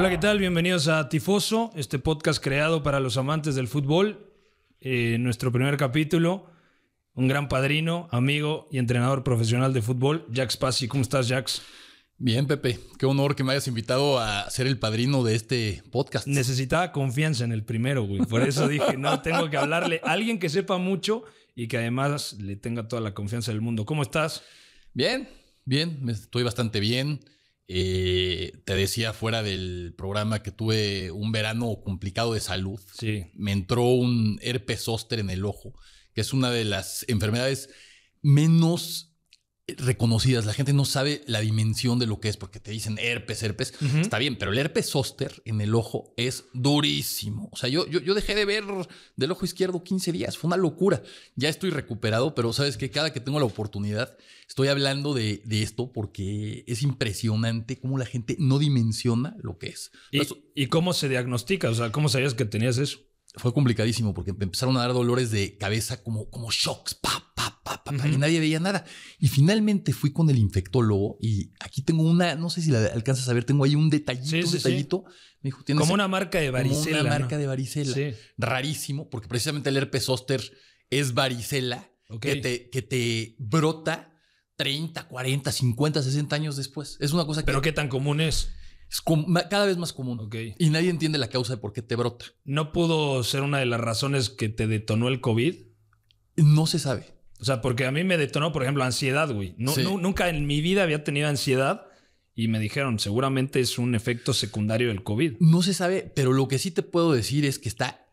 Hola, ¿qué tal? Bienvenidos a Tifoso, este podcast creado para los amantes del fútbol. Eh, nuestro primer capítulo, un gran padrino, amigo y entrenador profesional de fútbol, Jax Pasi. ¿Cómo estás, Jax? Bien, Pepe. Qué honor que me hayas invitado a ser el padrino de este podcast. Necesitaba confianza en el primero, güey. Por eso dije, no, tengo que hablarle a alguien que sepa mucho y que además le tenga toda la confianza del mundo. ¿Cómo estás? Bien, bien. Estoy bastante bien. Eh, te decía fuera del programa que tuve un verano complicado de salud. Sí. Me entró un herpes zóster en el ojo, que es una de las enfermedades menos reconocidas. La gente no sabe la dimensión de lo que es porque te dicen herpes, herpes. Está bien, pero el herpes zóster en el ojo es durísimo. O sea, yo, yo, dejé de ver del ojo izquierdo 15 días. Fue una locura. Ya estoy recuperado, pero sabes que cada que tengo la oportunidad estoy hablando de, esto porque es impresionante cómo la gente no dimensiona lo que es. ¿Y, ¿Y cómo se diagnostica? O sea, ¿cómo sabías que tenías eso? fue complicadísimo porque me empezaron a dar dolores de cabeza como, como shocks, pa, pa, pa, pa, y nadie veía nada. Y finalmente fui con el infectólogo y aquí tengo una, no sé si la alcanzas a ver, tengo ahí un detallito, un detallito. Me dijo, como e-". una marca de varicela. Como una marca de varicela. Rarísimo, porque precisamente el herpes zóster es varicela que, te, que te brota 30, 40, 50, 60 años después. Es una cosa que... ¿Pero qué tan común es? Es cada vez más común. Y nadie entiende la causa de por qué te brota. ¿No pudo ser una de las razones que te detonó el COVID? No se sabe. O sea, porque a mí me detonó, por ejemplo, ansiedad, güey. nunca en mi vida había tenido ansiedad y me dijeron, seguramente es un efecto secundario del COVID. No se sabe, pero lo que sí te puedo decir es que está,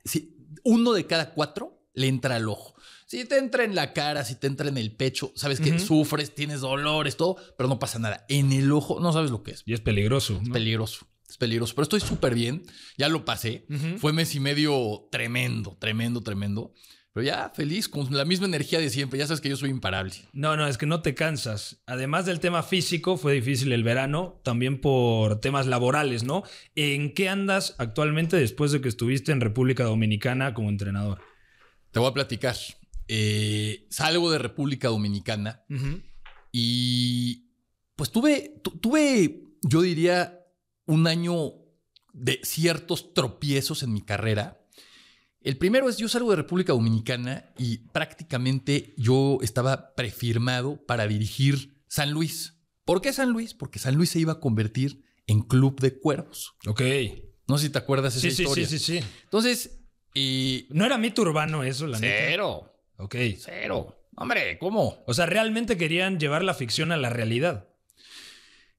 uno de cada cuatro le entra al ojo. Si te entra en la cara, si te entra en el pecho, sabes que sufres, tienes dolores, todo, pero no pasa nada. En el ojo no sabes lo que es. Y es peligroso. Es peligroso. Es peligroso, pero estoy súper bien. Ya lo pasé. Fue mes y medio tremendo, tremendo, tremendo. Pero ya feliz, con la misma energía de siempre. Ya sabes que yo soy imparable. No, no, es que no te cansas. Además del tema físico, fue difícil el verano, también por temas laborales, ¿no? ¿En qué andas actualmente después de que estuviste en República Dominicana como entrenador? Te voy a platicar. Eh, salgo de República Dominicana y pues tuve, tuve, yo diría, un año de ciertos tropiezos en mi carrera. El primero es, yo salgo de República Dominicana y prácticamente yo estaba prefirmado para dirigir San Luis. ¿Por qué San Luis? Porque San Luis se iba a convertir en Club de Cuervos. Ok. No sé si te acuerdas esa historia. Sí, sí, sí, sí. Entonces, eh, no era mito urbano eso, la Cero. Ok. Cero. Hombre, ¿cómo? O sea, realmente querían llevar la ficción a la realidad.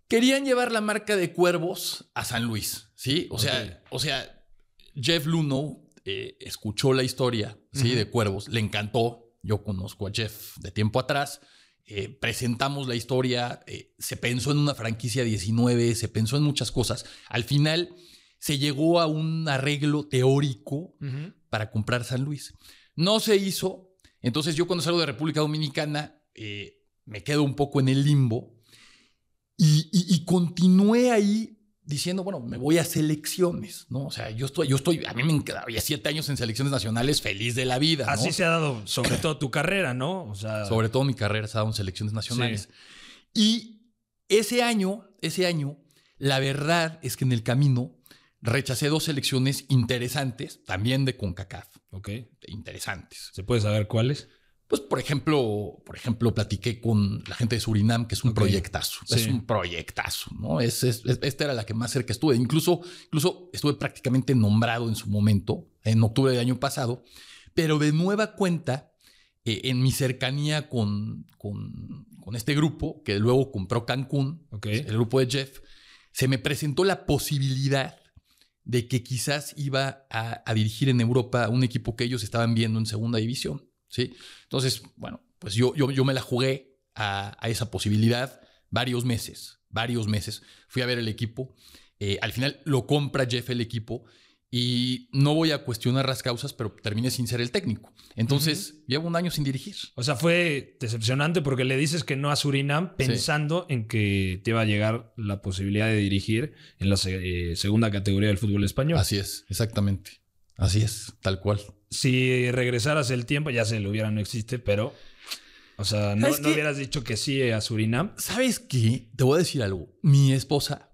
Querían llevar la marca de cuervos a San Luis, ¿sí? O sea, o sea, Jeff Luno eh, escuchó la historia, ¿sí? De cuervos, le encantó. Yo conozco a Jeff de tiempo atrás. Eh, presentamos la historia, eh, se pensó en una franquicia 19, se pensó en muchas cosas. Al final se llegó a un arreglo teórico para comprar San Luis. No se hizo, entonces yo cuando salgo de República Dominicana eh, me quedo un poco en el limbo y, continué ahí diciendo, bueno, me voy a selecciones, ¿no? O sea, yo estoy, yo estoy, a mí me ya siete años en selecciones nacionales, feliz de la vida. Así se ha dado, sobre todo tu carrera, ¿no? O sea, sobre todo mi carrera se ha dado en selecciones nacionales. Y ese año, ese año, la verdad es que en el camino rechacé dos selecciones interesantes, también de CONCACAF. Interesantes. ¿Se puede saber cuáles? Pues, por ejemplo, por ejemplo, platiqué con la gente de Surinam, que es un proyectazo. Es un proyectazo, ¿no? esta era la que más cerca estuve. Incluso, incluso estuve prácticamente nombrado en su momento, en octubre del año pasado, pero de nueva cuenta, eh, en mi cercanía con, con, este grupo, que luego compró Cancún, el grupo de Jeff, se me presentó la posibilidad de que quizás iba a, dirigir en Europa un equipo que ellos estaban viendo en segunda división. ¿sí? Entonces, bueno, pues yo, yo, me la jugué a, esa posibilidad varios meses, varios meses. Fui a ver el equipo. Eh, al final lo compra Jeff el equipo y no voy a cuestionar las causas, pero terminé sin ser el técnico. Entonces, llevo un año sin dirigir. O sea, fue decepcionante porque le dices que no a Surinam pensando en que te iba a llegar la posibilidad de dirigir en la eh, segunda categoría del fútbol español. Así es, exactamente. Así es, tal cual. Si regresaras el tiempo, ya se lo hubiera, no existe, pero. O sea, no, no hubieras dicho que sí a Surinam. ¿Sabes qué? Te voy a decir algo. Mi esposa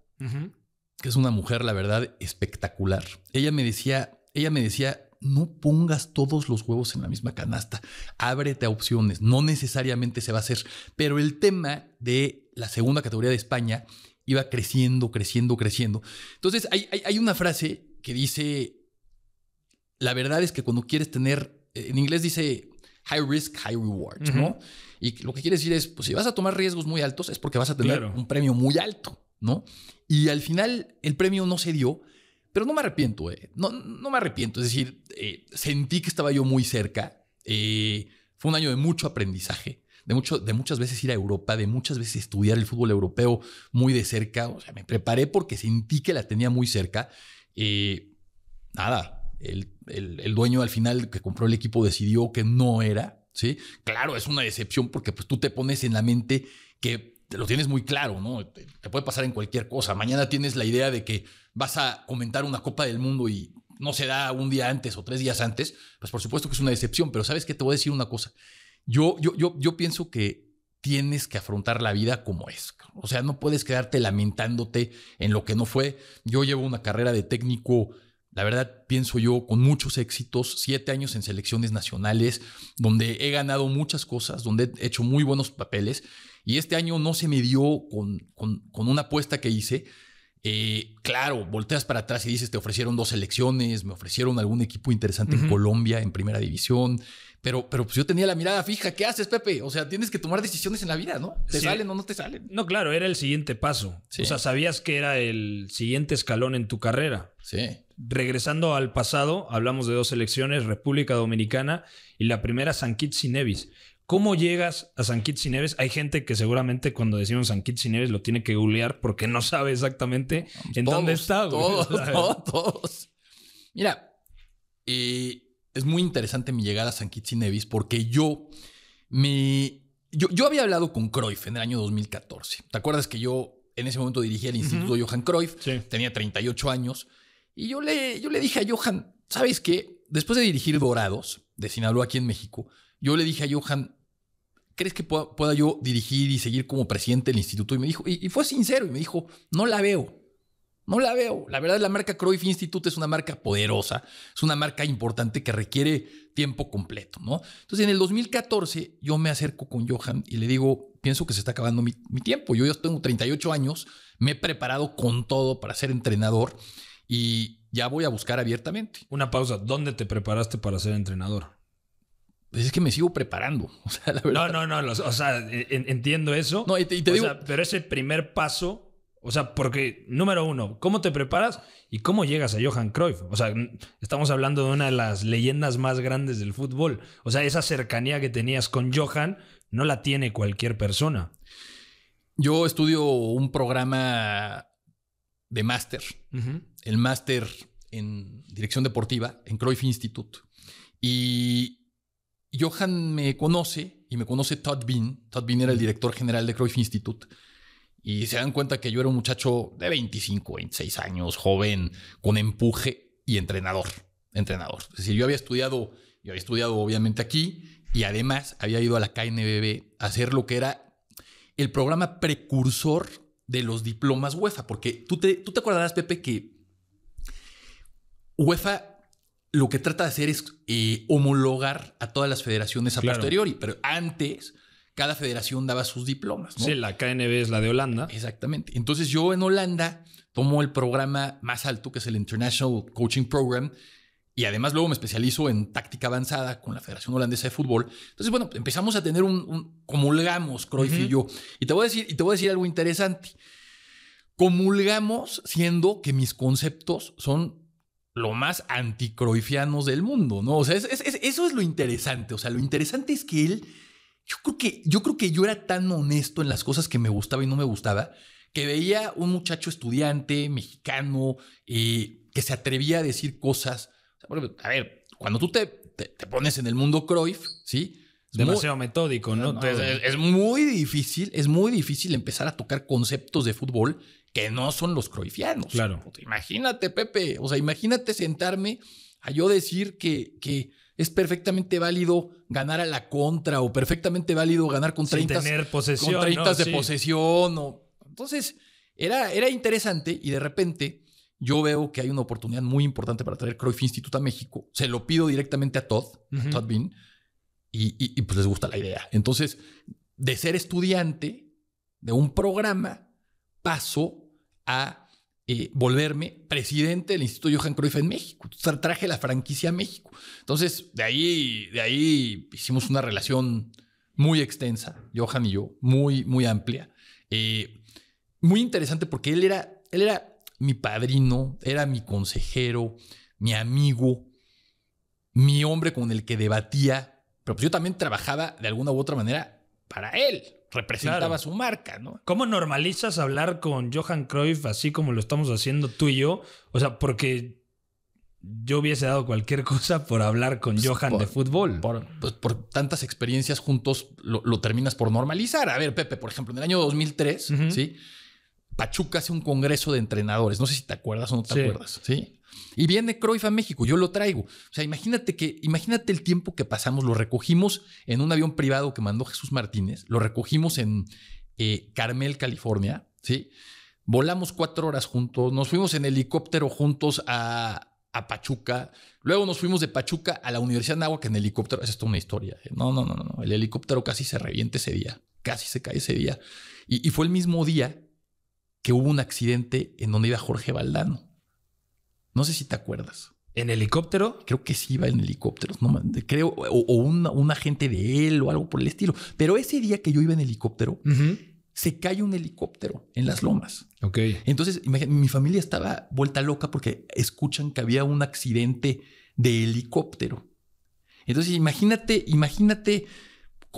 que es una mujer, la verdad, espectacular. Ella me decía, ella me decía, no pongas todos los huevos en la misma canasta, ábrete a opciones, no necesariamente se va a hacer, pero el tema de la segunda categoría de España iba creciendo, creciendo, creciendo. Entonces hay, hay, una frase que dice, la verdad es que cuando quieres tener, en inglés dice high risk, high reward, ¿no? Y lo que quiere decir es, pues si vas a tomar riesgos muy altos es porque vas a tener un premio muy alto. Y al final el premio no se dio, pero no me arrepiento, eh. no, no, me arrepiento, es decir, eh, sentí que estaba yo muy cerca, eh, fue un año de mucho aprendizaje. De, mucho, de muchas veces ir a Europa, de muchas veces estudiar el fútbol europeo muy de cerca. O sea, me preparé porque sentí que la tenía muy cerca. nada, el, el, dueño al final que compró el equipo decidió que no era, ¿sí? Claro, es una decepción porque pues tú te pones en la mente que lo tienes muy claro, ¿no? Te, puede pasar en cualquier cosa. Mañana tienes la idea de que vas a comentar una Copa del Mundo y no se da un día antes o tres días antes, pues por supuesto que es una decepción, pero ¿sabes que Te voy a decir una cosa. Yo, yo, yo, yo pienso que tienes que afrontar la vida como es. O sea, no puedes quedarte lamentándote en lo que no fue. Yo llevo una carrera de técnico la verdad, pienso yo, con muchos éxitos, siete años en selecciones nacionales, donde he ganado muchas cosas, donde he hecho muy buenos papeles y este año no se me dio con, con, una apuesta que hice. Eh, claro, volteas para atrás y dices, te ofrecieron dos elecciones, me ofrecieron algún equipo interesante en Colombia, en primera división, pero, pero pues yo tenía la mirada fija, ¿qué haces, Pepe? O sea, tienes que tomar decisiones en la vida, ¿no? ¿Te salen o no te salen? No, claro, era el siguiente paso. O sea, sabías que era el siguiente escalón en tu carrera. Sí. Regresando al pasado, hablamos de dos elecciones, República Dominicana y la primera San Kitts y Nevis. ¿Cómo llegas a San Kitts y Hay gente que seguramente cuando decimos San Kitts y lo tiene que googlear porque no sabe exactamente pues en dónde está. Todos, todos, todos. Mira, es muy interesante mi llegada a San Kitts y porque yo me... Yo, había hablado con Cruyff en el año 2014. ¿Te acuerdas que yo en ese momento dirigía el Instituto Johan Cruyff? Sí. Tenía 38 años. Y yo le, yo le dije a Johan, ¿sabes qué? Después de dirigir Dorados de Sinaloa aquí en México, yo le dije a Johan, ¿crees que pueda, yo dirigir y seguir como presidente del instituto? Y me dijo, y, fue sincero, y me dijo, no la veo. No la veo. La verdad, la marca Cruyff Institute es una marca poderosa, es una marca importante que requiere tiempo completo, ¿no? Entonces, en el 2014, yo me acerco con Johan y le digo, pienso que se está acabando mi, mi tiempo. Yo ya tengo 38 años, me he preparado con todo para ser entrenador y ya voy a buscar abiertamente. Una pausa, ¿dónde te preparaste para ser entrenador? es que me sigo preparando. O No, no, no. o sea, entiendo eso. No, y te, pero ese primer paso. O sea, porque, número uno, ¿cómo te preparas y cómo llegas a Johan Cruyff? O sea, estamos hablando de una de las leyendas más grandes del fútbol. O sea, esa cercanía que tenías con Johan no la tiene cualquier persona. Yo estudio un programa de máster, el máster en dirección deportiva en Cruyff Institute. Y Johan me conoce y me conoce Todd Bean. Todd Bean era el director general de Cruyff Institute. Y se dan cuenta que yo era un muchacho de 25, 26 años, joven, con empuje y entrenador. Entrenador. Es decir, yo había estudiado, yo había estudiado obviamente aquí y además había ido a la KNBB a hacer lo que era el programa precursor de los diplomas UEFA. Porque tú te, tú te acordarás, Pepe, que UEFA lo que trata de hacer es eh, homologar a todas las federaciones a posteriori, pero antes cada federación daba sus diplomas. Sí, la KNB es la de Holanda. Exactamente. Entonces yo en Holanda tomo el programa más alto, que es el International Coaching Program, y además luego me especializo en táctica avanzada con la Federación Holandesa de Fútbol. Entonces, bueno, empezamos a tener un, comulgamos, Cruyff y yo. Y te, voy a decir, y te voy a decir algo interesante. Comulgamos siendo que mis conceptos son lo más anticroifianos del mundo, ¿no? O sea, eso es lo interesante. O sea, lo interesante es que él, yo creo que, yo creo que yo era tan honesto en las cosas que me gustaba y no me gustaba, que veía un muchacho estudiante mexicano eh, que se atrevía a decir cosas. a ver, cuando tú te, pones en el mundo Cruyff, ¿sí? demasiado metódico, ¿no? es, muy difícil, es muy difícil empezar a tocar conceptos de fútbol que no son los croifianos. Claro. imagínate, Pepe, o sea, imagínate sentarme a yo decir que, que es perfectamente válido ganar a la contra o perfectamente válido ganar con 30 tener posesión, con 30 de posesión. Entonces, era, era interesante y de repente yo veo que hay una oportunidad muy importante para traer Cruyff Instituto a México. Se lo pido directamente a Todd, a Todd Bean, y, pues les gusta la idea. Entonces, de ser estudiante de un programa, paso a eh, volverme presidente del Instituto Johan Cruyff en México. Traje la franquicia a México. Entonces, de ahí, de ahí hicimos una relación muy extensa, Johan y yo, muy, muy amplia. Eh, muy interesante porque él era, él era mi padrino, era mi consejero, mi amigo, mi hombre con el que debatía, pero pues yo también trabajaba de alguna u otra manera para él representaba su marca, ¿no? ¿Cómo normalizas hablar con Johan Cruyff así como lo estamos haciendo tú y yo? O sea, porque yo hubiese dado cualquier cosa por hablar con pues, Johan de fútbol. Por, pues por tantas experiencias juntos lo, terminas por normalizar. A ver, Pepe, por ejemplo, en el año 2003, ¿sí? Pachuca hace un congreso de entrenadores. No sé si te acuerdas o no te acuerdas, ¿sí? Y viene Cruyff a México, yo lo traigo. O sea, imagínate que, imagínate el tiempo que pasamos, lo recogimos en un avión privado que mandó Jesús Martínez, lo recogimos en eh, Carmel, California, ¿sí? Volamos cuatro horas juntos, nos fuimos en helicóptero juntos a, Pachuca, luego nos fuimos de Pachuca a la Universidad de que en helicóptero, esa es toda una historia. ¿eh? No, no, no, no, el helicóptero casi se reviente ese día, casi se cae ese día. Y, y fue el mismo día que hubo un accidente en donde iba Jorge Valdano no sé si te acuerdas. ¿En helicóptero? Creo que sí iba en helicóptero. no, creo, o, un, agente de él o algo por el estilo. Pero ese día que yo iba en helicóptero, se cae un helicóptero en las lomas. Ok. Entonces, mi familia estaba vuelta loca porque escuchan que había un accidente de helicóptero. Entonces, imagínate, imagínate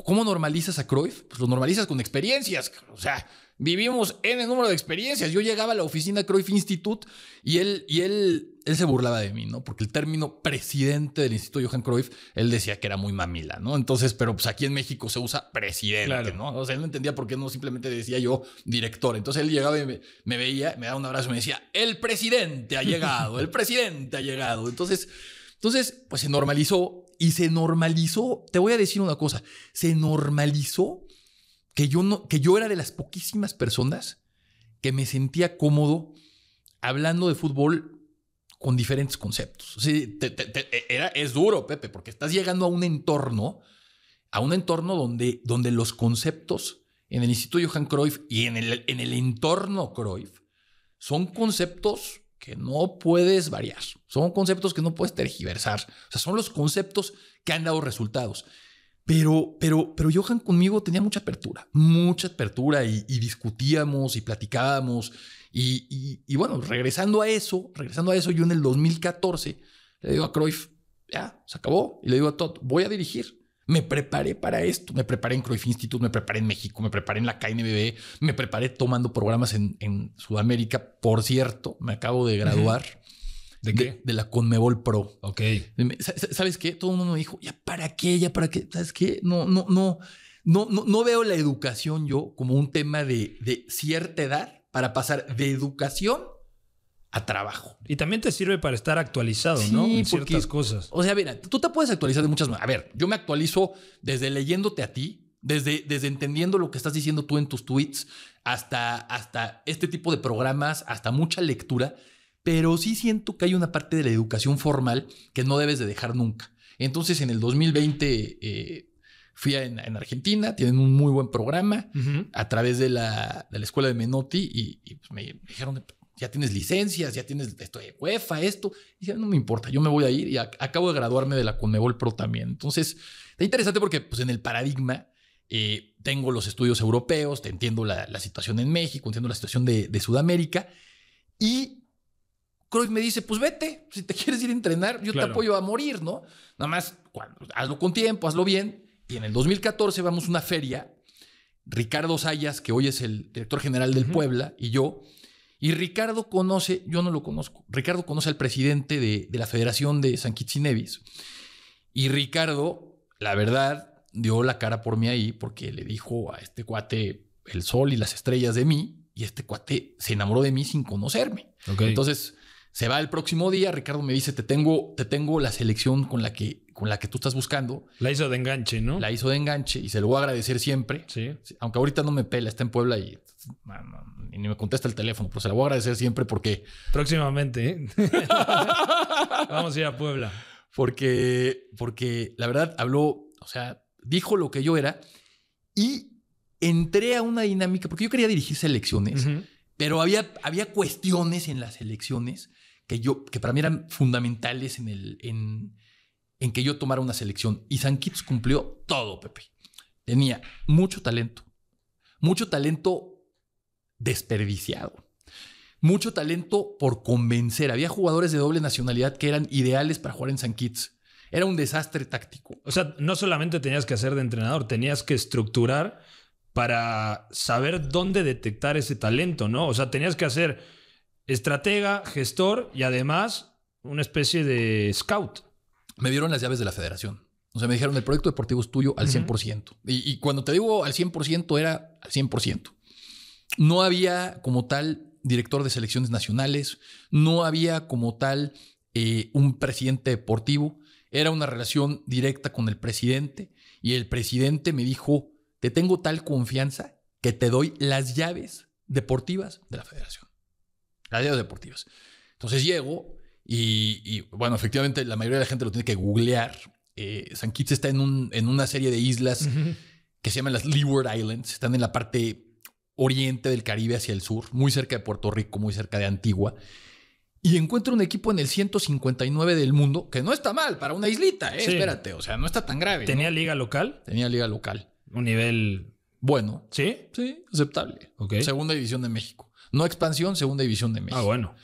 ¿Cómo normalizas a Cruyff? Pues lo normalizas con experiencias. O sea, vivimos en el número de experiencias. Yo llegaba a la oficina Cruyff Institute y él, y él, se burlaba de mí, ¿no? Porque el término presidente del Instituto Johan Cruyff, él decía que era muy mamila, ¿no? Entonces, pero pues aquí en México se usa presidente, ¿no? O sea, él no entendía por qué no simplemente decía yo director. Entonces él llegaba y me, veía, me daba un abrazo y me decía, el presidente ha llegado, el presidente ha llegado. Entonces, entonces, pues se normalizó y se normalizó, te voy a decir una cosa, se normalizó que yo, no, que yo era de las poquísimas personas que me sentía cómodo hablando de fútbol con diferentes conceptos. E, era, es duro, Pepe, porque estás llegando a un entorno, a un entorno donde, donde los conceptos en el Instituto Johann Cruyff y en el, en el entorno Cruyff son conceptos que no puedes variar, son conceptos que no puedes tergiversar, o sea, son los conceptos que han dado resultados. Pero, pero, pero Johan conmigo tenía mucha apertura, mucha apertura y, discutíamos y platicábamos. Y, y, bueno, regresando a eso, regresando a eso, yo en el 2014 le digo a Cruyff, ya, se acabó. Y le digo a Todd, voy a dirigir. Me preparé para esto, me preparé en Cruyff Institute, me preparé en México, me preparé en la KNBB, me preparé tomando programas en, Sudamérica. Por cierto, me acabo de graduar. ¿De la Conmebol Pro. Ok. ¿Sabes qué? Todo el mundo me dijo, ¿ya para qué? ¿Ya para qué? ¿Sabes qué? No, no, no, no, no, veo la educación yo como un tema de, de cierta edad para pasar de educación trabajo. Y también te sirve para estar actualizado, ¿no? En ciertas cosas. O sea, mira, tú te puedes actualizar de muchas maneras. A ver, yo me actualizo desde leyéndote a ti, desde, desde entendiendo lo que estás diciendo tú en tus tweets, hasta, hasta este tipo de programas, hasta mucha lectura. Pero sí siento que hay una parte de la educación formal que no debes de dejar nunca. Entonces, en el 2020 eh, fui a, en, Argentina, tienen un muy buen programa a través de la, de la escuela de Menotti y, pues, me dijeron, ya tienes licencias, ya tienes esto de UEFA, esto. Y ah, no me importa, yo me voy a ir y acabo de graduarme de la Conmebol Pro también. Entonces, está interesante porque pues, en el paradigma eh, tengo los estudios europeos, te entiendo la, situación en México, entiendo la situación de, Sudamérica. Y Cruyff me dice, pues vete, si te quieres ir a entrenar, yo te apoyo a morir, ¿no? Nada más, pues, hazlo con tiempo, hazlo bien. Y en el 2014 vamos a una feria. Ricardo Sayas, que hoy es el director general del Puebla, y yo y Ricardo conoce, yo no lo conozco, Ricardo conoce al presidente de, la Federación de San Kitts y Y Ricardo, la verdad, dio la cara por mí ahí porque le dijo a este cuate el sol y las estrellas de mí. Y este cuate se enamoró de mí sin conocerme. Entonces se va el próximo día. Ricardo me dice: Te tengo, te tengo la selección con la que con la que tú estás buscando. La hizo de enganche, ¿no? La hizo de enganche y se lo voy a agradecer siempre. Sí. Aunque ahorita no me pela, está en Puebla y, ni me contesta el teléfono, pero se lo voy a agradecer siempre porque. Próximamente, ¿eh? Vamos a ir a Puebla. Porque, porque la verdad habló, o sea, dijo lo que yo era y entré a una dinámica, porque yo quería dirigir selecciones, pero había, había cuestiones en las elecciones que yo, que para mí eran fundamentales en el, en, en que yo tomara una selección. Y San Kitts cumplió todo, Pepe. Tenía mucho talento, mucho talento desperdiciado, mucho talento por convencer. Había jugadores de doble nacionalidad que eran ideales para jugar en San Kitts. Era un desastre táctico. O sea, no solamente tenías que hacer de entrenador, tenías que estructurar para saber dónde detectar ese talento, ¿no? O sea, tenías que hacer estratega, gestor y además una especie de scout me dieron las llaves de la federación. O sea, me dijeron, el proyecto deportivo es tuyo al 100%. y, cuando te digo al 100%, era al 100%. No había como tal director de selecciones nacionales, no había como tal eh, un presidente deportivo, era una relación directa con el presidente y el presidente me dijo, te tengo tal confianza que te doy las llaves deportivas de la federación. Las llaves deportivas. Entonces llego, y, bueno, efectivamente, la mayoría de la gente lo tiene que googlear. Eh, San Kitts está en, un, en, una serie de islas que se llaman las Leeward Islands. Están en la parte oriente del Caribe hacia el sur, muy cerca de Puerto Rico, muy cerca de Antigua. Y encuentra un equipo en el 159 del mundo, que no está mal para una islita, ¿eh? espérate, o sea, no está tan grave. ¿Tenía liga local? Tenía liga local. Un nivel bueno. ¿Sí? Sí, aceptable. Segunda división de México. No expansión, segunda división de ah, México. Ah, bueno.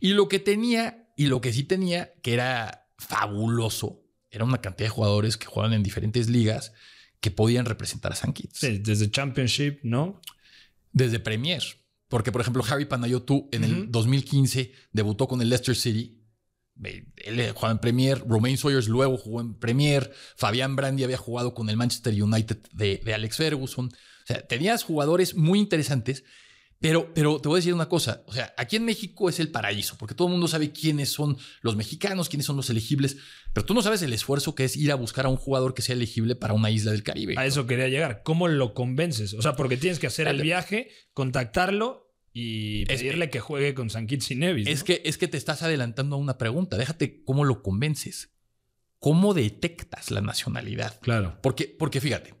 Y lo que tenía y lo que sí tenía, que era fabuloso, era una cantidad de jugadores que jugaban en diferentes ligas que podían representar a San Kitts. Desde Championship, ¿no? Desde Premier. Porque, por ejemplo, Harry Panayotu en el 2015 debutó con el Leicester City. Él jugaba en Premier, Romain Sawyers luego jugó en Premier, Fabián Brandi había jugado con el Manchester United de, de Alex Ferguson. O sea, tenías jugadores muy interesantes pero, te voy a decir una cosa, o sea, aquí en México es el paraíso, porque todo el mundo sabe quiénes son los mexicanos, quiénes son los elegibles, pero tú no sabes el esfuerzo que es ir a buscar a un jugador que sea elegible para una isla del Caribe. A eso quería llegar, ¿cómo lo convences? O sea, porque tienes que hacer el viaje, contactarlo y pedirle que juegue con San Kitts y Nevis. Es, que, es que te estás adelantando a una pregunta. Déjate cómo lo convences. ¿Cómo detectas la nacionalidad? Claro. Porque, porque fíjate,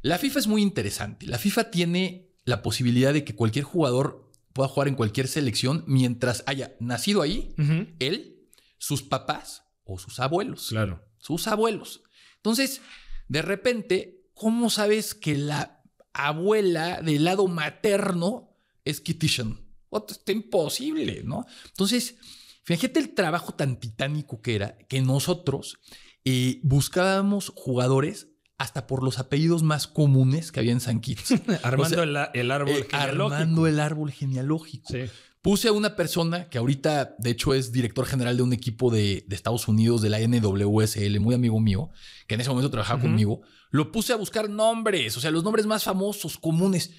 la FIFA es muy interesante. La FIFA tiene la posibilidad de que cualquier jugador pueda jugar en cualquier selección mientras haya nacido ahí, él, sus papás o sus abuelos. Claro. Sus abuelos. Entonces, de repente, ¿cómo sabes que la abuela del lado materno es Kitishan? Oh, está imposible, ¿no? Entonces, fíjate el trabajo tan titánico que era que nosotros eh, buscábamos jugadores hasta por los apellidos más comunes que había en San armando el, árbol eh, genealógico. Armando el árbol genealógico. Puse a una persona que ahorita, de hecho, es director general de un equipo de, Estados Unidos, de la NWSL, muy amigo mío, que en ese momento trabajaba conmigo. Lo puse a buscar nombres, o sea, los nombres más famosos, comunes.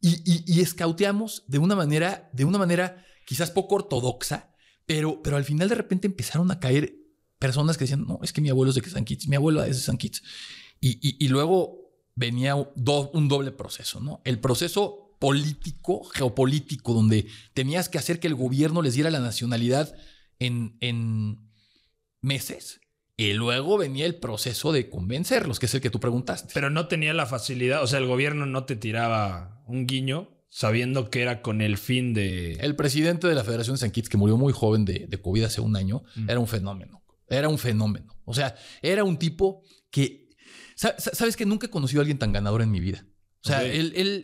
Y, y, escauteamos de una manera, de una manera quizás poco ortodoxa, pero, pero al final de repente empezaron a caer personas que decían, no, es que mi abuelo es de San mi abuelo es de San Kitts. Y, luego venía un doble proceso, ¿no? El proceso político, geopolítico, donde tenías que hacer que el gobierno les diera la nacionalidad en, en meses. Y luego venía el proceso de convencerlos, que es el que tú preguntaste. Pero no tenía la facilidad, o sea, el gobierno no te tiraba un guiño sabiendo que era con el fin de... El presidente de la Federación de San Kitts, que murió muy joven de, COVID hace un año, mm. era un fenómeno. Era un fenómeno. O sea, era un tipo que Sabes que nunca he conocido a alguien tan ganador en mi vida. O sea, el,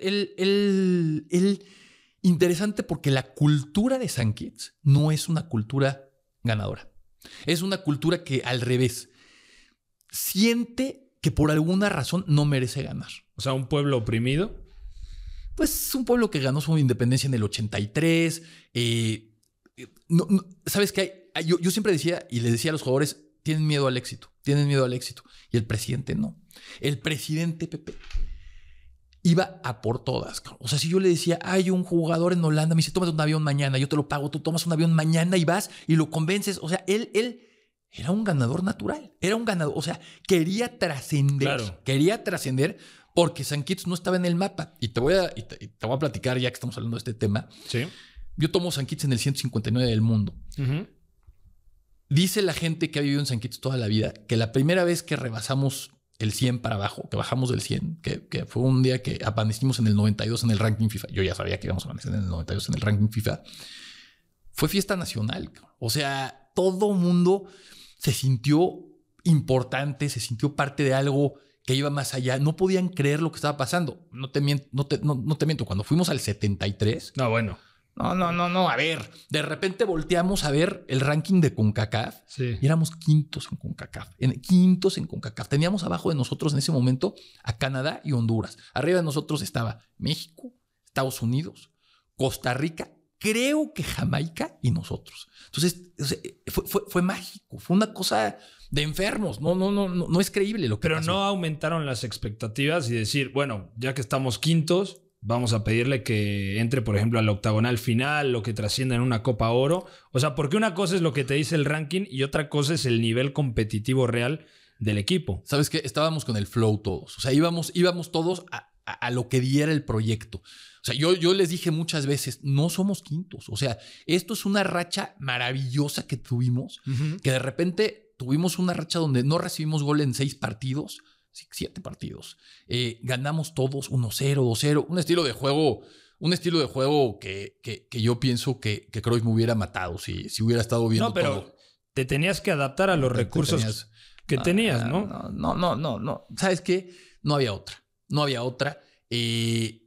interesante porque la cultura de San Kitts no es una cultura ganadora. Es una cultura que al revés siente que por alguna razón no merece ganar. O sea, un pueblo oprimido. Pues es un pueblo que ganó su independencia en el 83. Eh, eh, no, Sabes que yo, yo siempre decía y le decía a los jugadores, tienen miedo al éxito, tienen miedo al éxito. Y el presidente no. El presidente Pepe iba a por todas. O sea, si yo le decía, hay un jugador en Holanda, me dice, tómate un avión mañana, yo te lo pago, tú tomas un avión mañana y vas y lo convences. O sea, él, él era un ganador natural, era un ganador, o sea, quería trascender, quería trascender porque San Kitts no estaba en el mapa. Y te voy a, te, voy a platicar ya que estamos hablando de este tema. Sí. Yo tomo San Kitts en el 159 del mundo. Dice la gente que ha vivido en San Quito toda la vida que la primera vez que rebasamos el 100 para abajo, que bajamos del 100, que, fue un día que amanecimos en el 92 en el ranking FIFA. Yo ya sabía que íbamos a amanecer en el 92 en el ranking FIFA. Fue fiesta nacional. O sea, todo mundo se sintió importante, se sintió parte de algo que iba más allá. No podían creer lo que estaba pasando. No te, no te miento. Cuando fuimos al 73. No, bueno. No, no, no, no. A ver, de repente volteamos a ver el ranking de CONCACAF sí. y éramos quintos en CONCACAF. En, quintos en CONCACAF. Teníamos abajo de nosotros en ese momento a Canadá y Honduras. Arriba de nosotros estaba México, Estados Unidos, Costa Rica, creo que Jamaica y nosotros. Entonces, fue, mágico. Fue una cosa de enfermos. No, no, no, no, es creíble lo que Pero no aumentaron las expectativas y decir, bueno, ya que estamos quintos vamos a pedirle que entre, por ejemplo, al octagonal final o que trascienda en una Copa Oro. O sea, porque una cosa es lo que te dice el ranking y otra cosa es el nivel competitivo real del equipo. Sabes que estábamos con el flow todos. O sea, íbamos, íbamos todos a, lo que diera el proyecto. O sea, yo, yo les dije muchas veces, no somos quintos. O sea, esto es una racha maravillosa que tuvimos, que de repente tuvimos una racha donde no recibimos gol en seis partidos siete partidos. Eh, ganamos todos 1-0, 2-0, un estilo de juego, un estilo de juego que, que, yo pienso que, que Cruyff me hubiera matado si, si hubiera estado viendo no, pero Te tenías que adaptar a los recursos que tenías, ¿no? ¿no? No, no, no, no. no sabes qué? No había otra. No había otra. Eh,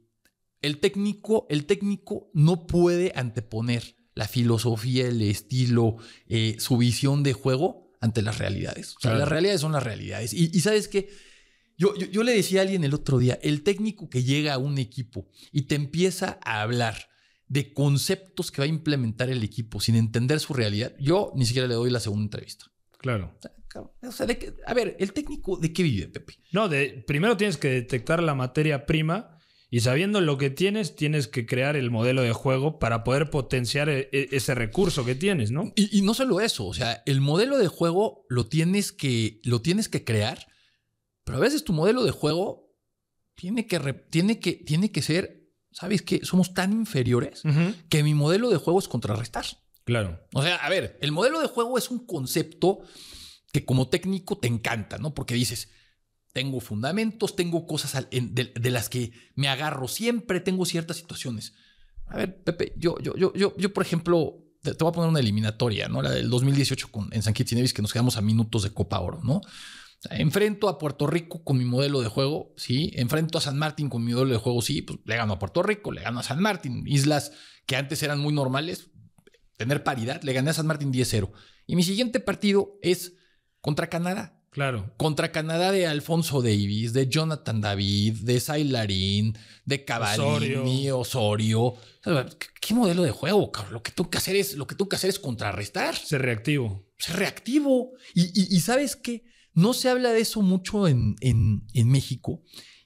el técnico, el técnico no puede anteponer la filosofía, el estilo, eh, su visión de juego ante las realidades. O sea, las realidades son las realidades. Y, y sabes que yo, le decía a alguien el otro día, el técnico que llega a un equipo y te empieza a hablar de conceptos que va a implementar el equipo sin entender su realidad, yo ni siquiera le doy la segunda entrevista. Claro. de a ver, el técnico, ¿de qué vive, Pepe? No, de, primero tienes que detectar la materia prima y sabiendo lo que tienes, tienes que crear el modelo de juego para poder potenciar e, e, ese recurso que tienes, ¿no? Y, no solo eso, o sea, el modelo de juego lo tienes que, lo tienes que crear pero a veces tu modelo de juego tiene que, tiene que, tiene que ser, ¿sabes qué? Somos tan inferiores que mi modelo de juego es contrarrestar. Claro. O sea, a ver, el modelo de juego es un concepto que como técnico te encanta, ¿no? Porque dices, tengo fundamentos, tengo cosas de, las que me agarro siempre, tengo ciertas situaciones. A ver, Pepe, yo, yo, yo, yo, yo por ejemplo, te, voy a poner una eliminatoria, ¿no? La del 2018 con, en San Kitts Nevis, que nos quedamos a minutos de Copa Oro, ¿no? enfrento a Puerto Rico con mi modelo de juego, ¿sí? Enfrento a San Martín con mi modelo de juego, sí, pues le gano a Puerto Rico, le gano a San Martín. Islas que antes eran muy normales, tener paridad, le gané a San Martín 10-0. Y mi siguiente partido es contra Canadá. Claro. Contra Canadá de Alfonso Davis, de Jonathan David, de Sailarín, de Caballero, Osorio. ¿Qué, modelo de juego, cabrón? Lo que tengo que hacer es, lo que que hacer es contrarrestar. Ser reactivo. Ser reactivo. y sabes qué? No se habla de eso mucho en, en, en México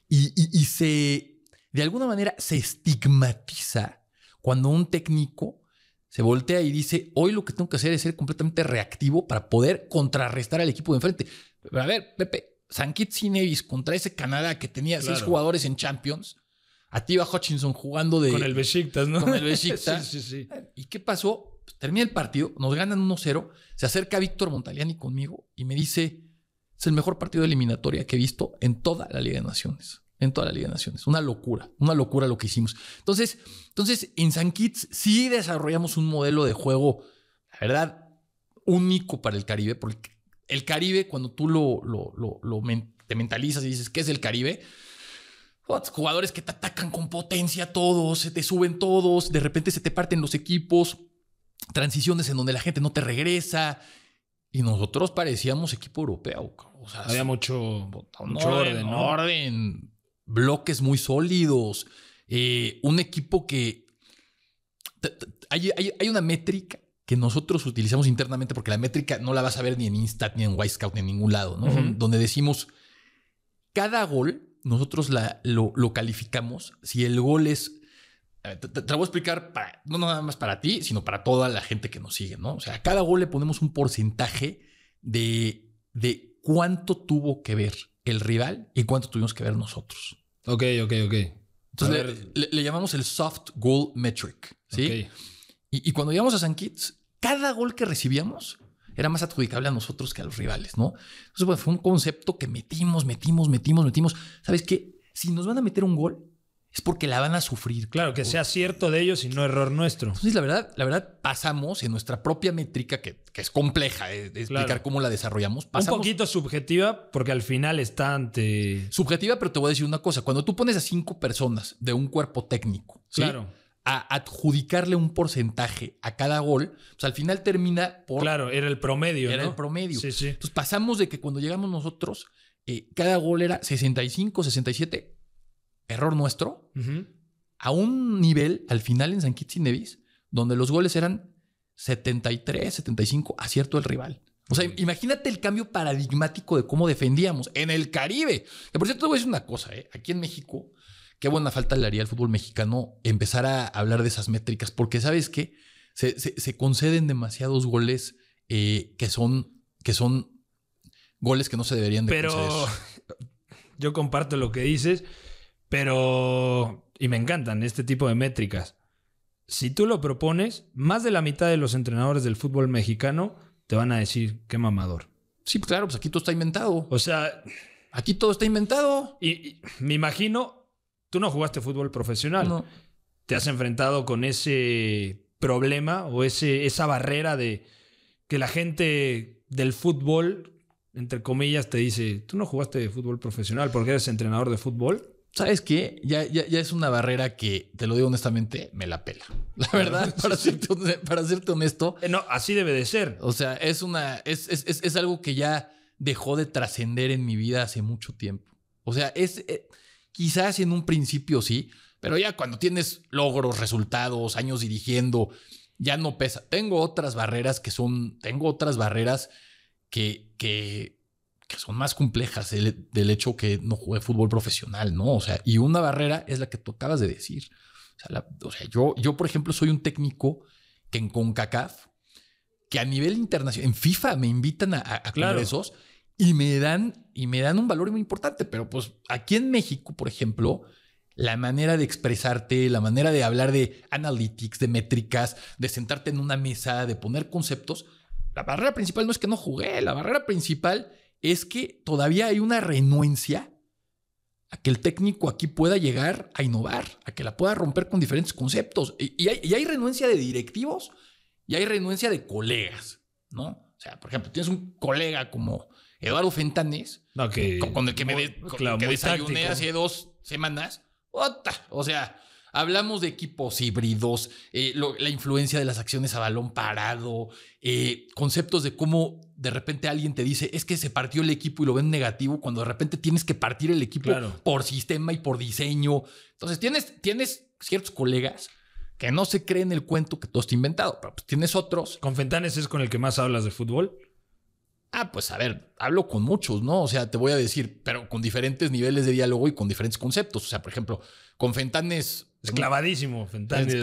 y, y, se, de alguna manera, se estigmatiza cuando un técnico se voltea y dice, hoy lo que tengo que hacer es ser completamente reactivo para poder contrarrestar al equipo de enfrente. a ver, Pepe, San Kitts contra ese Canadá que tenía seis jugadores en Champions, a ti va Hutchinson jugando de... Con el Besiktas, ¿no? Con el Besiktas. sí, sí, sí. ¿Y qué pasó? termina el partido, nos ganan 1-0, se acerca Víctor Montaliani conmigo y me dice, es el mejor partido de eliminatoria que he visto en toda la Liga de Naciones. En toda la Liga de Naciones. Una locura, una locura lo que hicimos. Entonces, entonces en San Kitts sí desarrollamos un modelo de juego, la verdad, único para el Caribe, porque el Caribe, cuando tú lo, te mentalizas y dices, ¿qué es el Caribe? Jugadores que te atacan con potencia todos, se te suben todos, de repente se te parten los equipos, transiciones en donde la gente no te regresa, y nosotros parecíamos equipo europeo. había mucho, orden, orden, bloques muy sólidos, eh, un equipo que... Hay, una métrica que nosotros utilizamos internamente, porque la métrica no la vas a ver ni en Instat, ni en Scout, ni en ningún lado, ¿no? Donde decimos, cada gol, nosotros la, lo calificamos, si el gol es eh, te, lo voy a explicar no nada más para ti, sino para toda la gente que nos sigue, ¿no? O sea, a cada gol le ponemos un porcentaje de, de cuánto tuvo que ver el rival y cuánto tuvimos que ver nosotros. Ok, ok, ok. Entonces le, llamamos el soft goal metric, ¿sí? Y, cuando llegamos a San Kitts, cada gol que recibíamos era más adjudicable a nosotros que a los rivales, ¿no? Entonces fue un concepto que metimos, metimos, metimos, metimos. ¿Sabes qué? Si nos van a meter un gol, es porque la van a sufrir. Claro, que sea cierto de ellos y no error nuestro. Entonces, la verdad, la verdad, pasamos en nuestra propia métrica, que, es compleja eh, de, explicar cómo la desarrollamos. Un poquito subjetiva, porque al final está ante. Subjetiva, pero te voy a decir una cosa. Cuando tú pones a cinco personas de un cuerpo técnico, claro a adjudicarle un porcentaje a cada gol, pues al final termina por... Claro, era el promedio. Era el promedio. Entonces pasamos de que cuando llegamos nosotros, eh, cada gol era 65, 67, error nuestro, a un nivel al final en San Kitts y Nevis, donde los goles eran 73, 75, acierto el rival. O sea, imagínate el cambio paradigmático de cómo defendíamos en el Caribe. Que por cierto, te voy a decir una cosa, ¿eh? aquí en México, qué buena falta le haría al fútbol mexicano empezar a hablar de esas métricas, porque sabes que se, conceden demasiados goles eh, que, son, que son goles que no se deberían de Pero yo comparto lo que dices. Pero, y me encantan este tipo de métricas. Si tú lo propones, más de la mitad de los entrenadores del fútbol mexicano te van a decir, qué mamador. Sí, pues claro, pues aquí todo está inventado. O sea, aquí todo está inventado. Y, me imagino, tú no jugaste fútbol profesional. No. Te has enfrentado con ese problema o esa barrera de que la gente del fútbol, entre comillas, te dice, tú no jugaste fútbol profesional porque eres entrenador de fútbol. ¿sabes qué? Ya, ya, es una barrera que, te lo digo honestamente, me la pela. La verdad, para, serte, honesto. Eh, no, así debe de ser. O sea, es una, es, es, es, algo que ya dejó de trascender en mi vida hace mucho tiempo. O sea, es eh, quizás en un principio sí, pero ya cuando tienes logros, resultados, años dirigiendo, ya no pesa. Tengo otras barreras que son, tengo otras barreras que, que que son más complejas del, hecho que no jugué fútbol profesional, ¿no? O sea, y una barrera es la que tú acabas de decir. O sea, yo, yo, por ejemplo, soy un técnico que en CONCACAF, que a nivel internacional, en FIFA me invitan a, a claro. y me, dan, y me dan un valor muy importante, pero pues aquí en México, por ejemplo, la manera de expresarte, la manera de hablar de analytics, de métricas, de sentarte en una mesa, de poner conceptos. La barrera principal no es que no jugué, la barrera principal es que todavía hay una renuencia a que el técnico aquí pueda llegar a innovar, a que la pueda romper con diferentes conceptos. Y, hay, renuencia de directivos y hay renuencia de colegas, ¿no? O sea, por ejemplo, tienes un colega como Eduardo Fentanes, con, el que me desayuné hace dos semanas. O sea, hablamos de equipos híbridos, eh, la influencia de las acciones a balón parado, eh, conceptos de cómo de repente alguien te dice, es que se partió el equipo y lo ven negativo, cuando de repente tienes que partir el equipo por sistema y por diseño. Entonces tienes, tienes ciertos colegas que no se creen el cuento que tú has inventado, pero pues tienes otros. ¿Con Fentanes es con el que más hablas de fútbol? Ah, pues a ver, hablo con muchos, ¿no? O sea, te voy a decir, pero con diferentes niveles de diálogo y con diferentes conceptos. O sea, por ejemplo, con Fentanes Clavadísimo, Fentanes.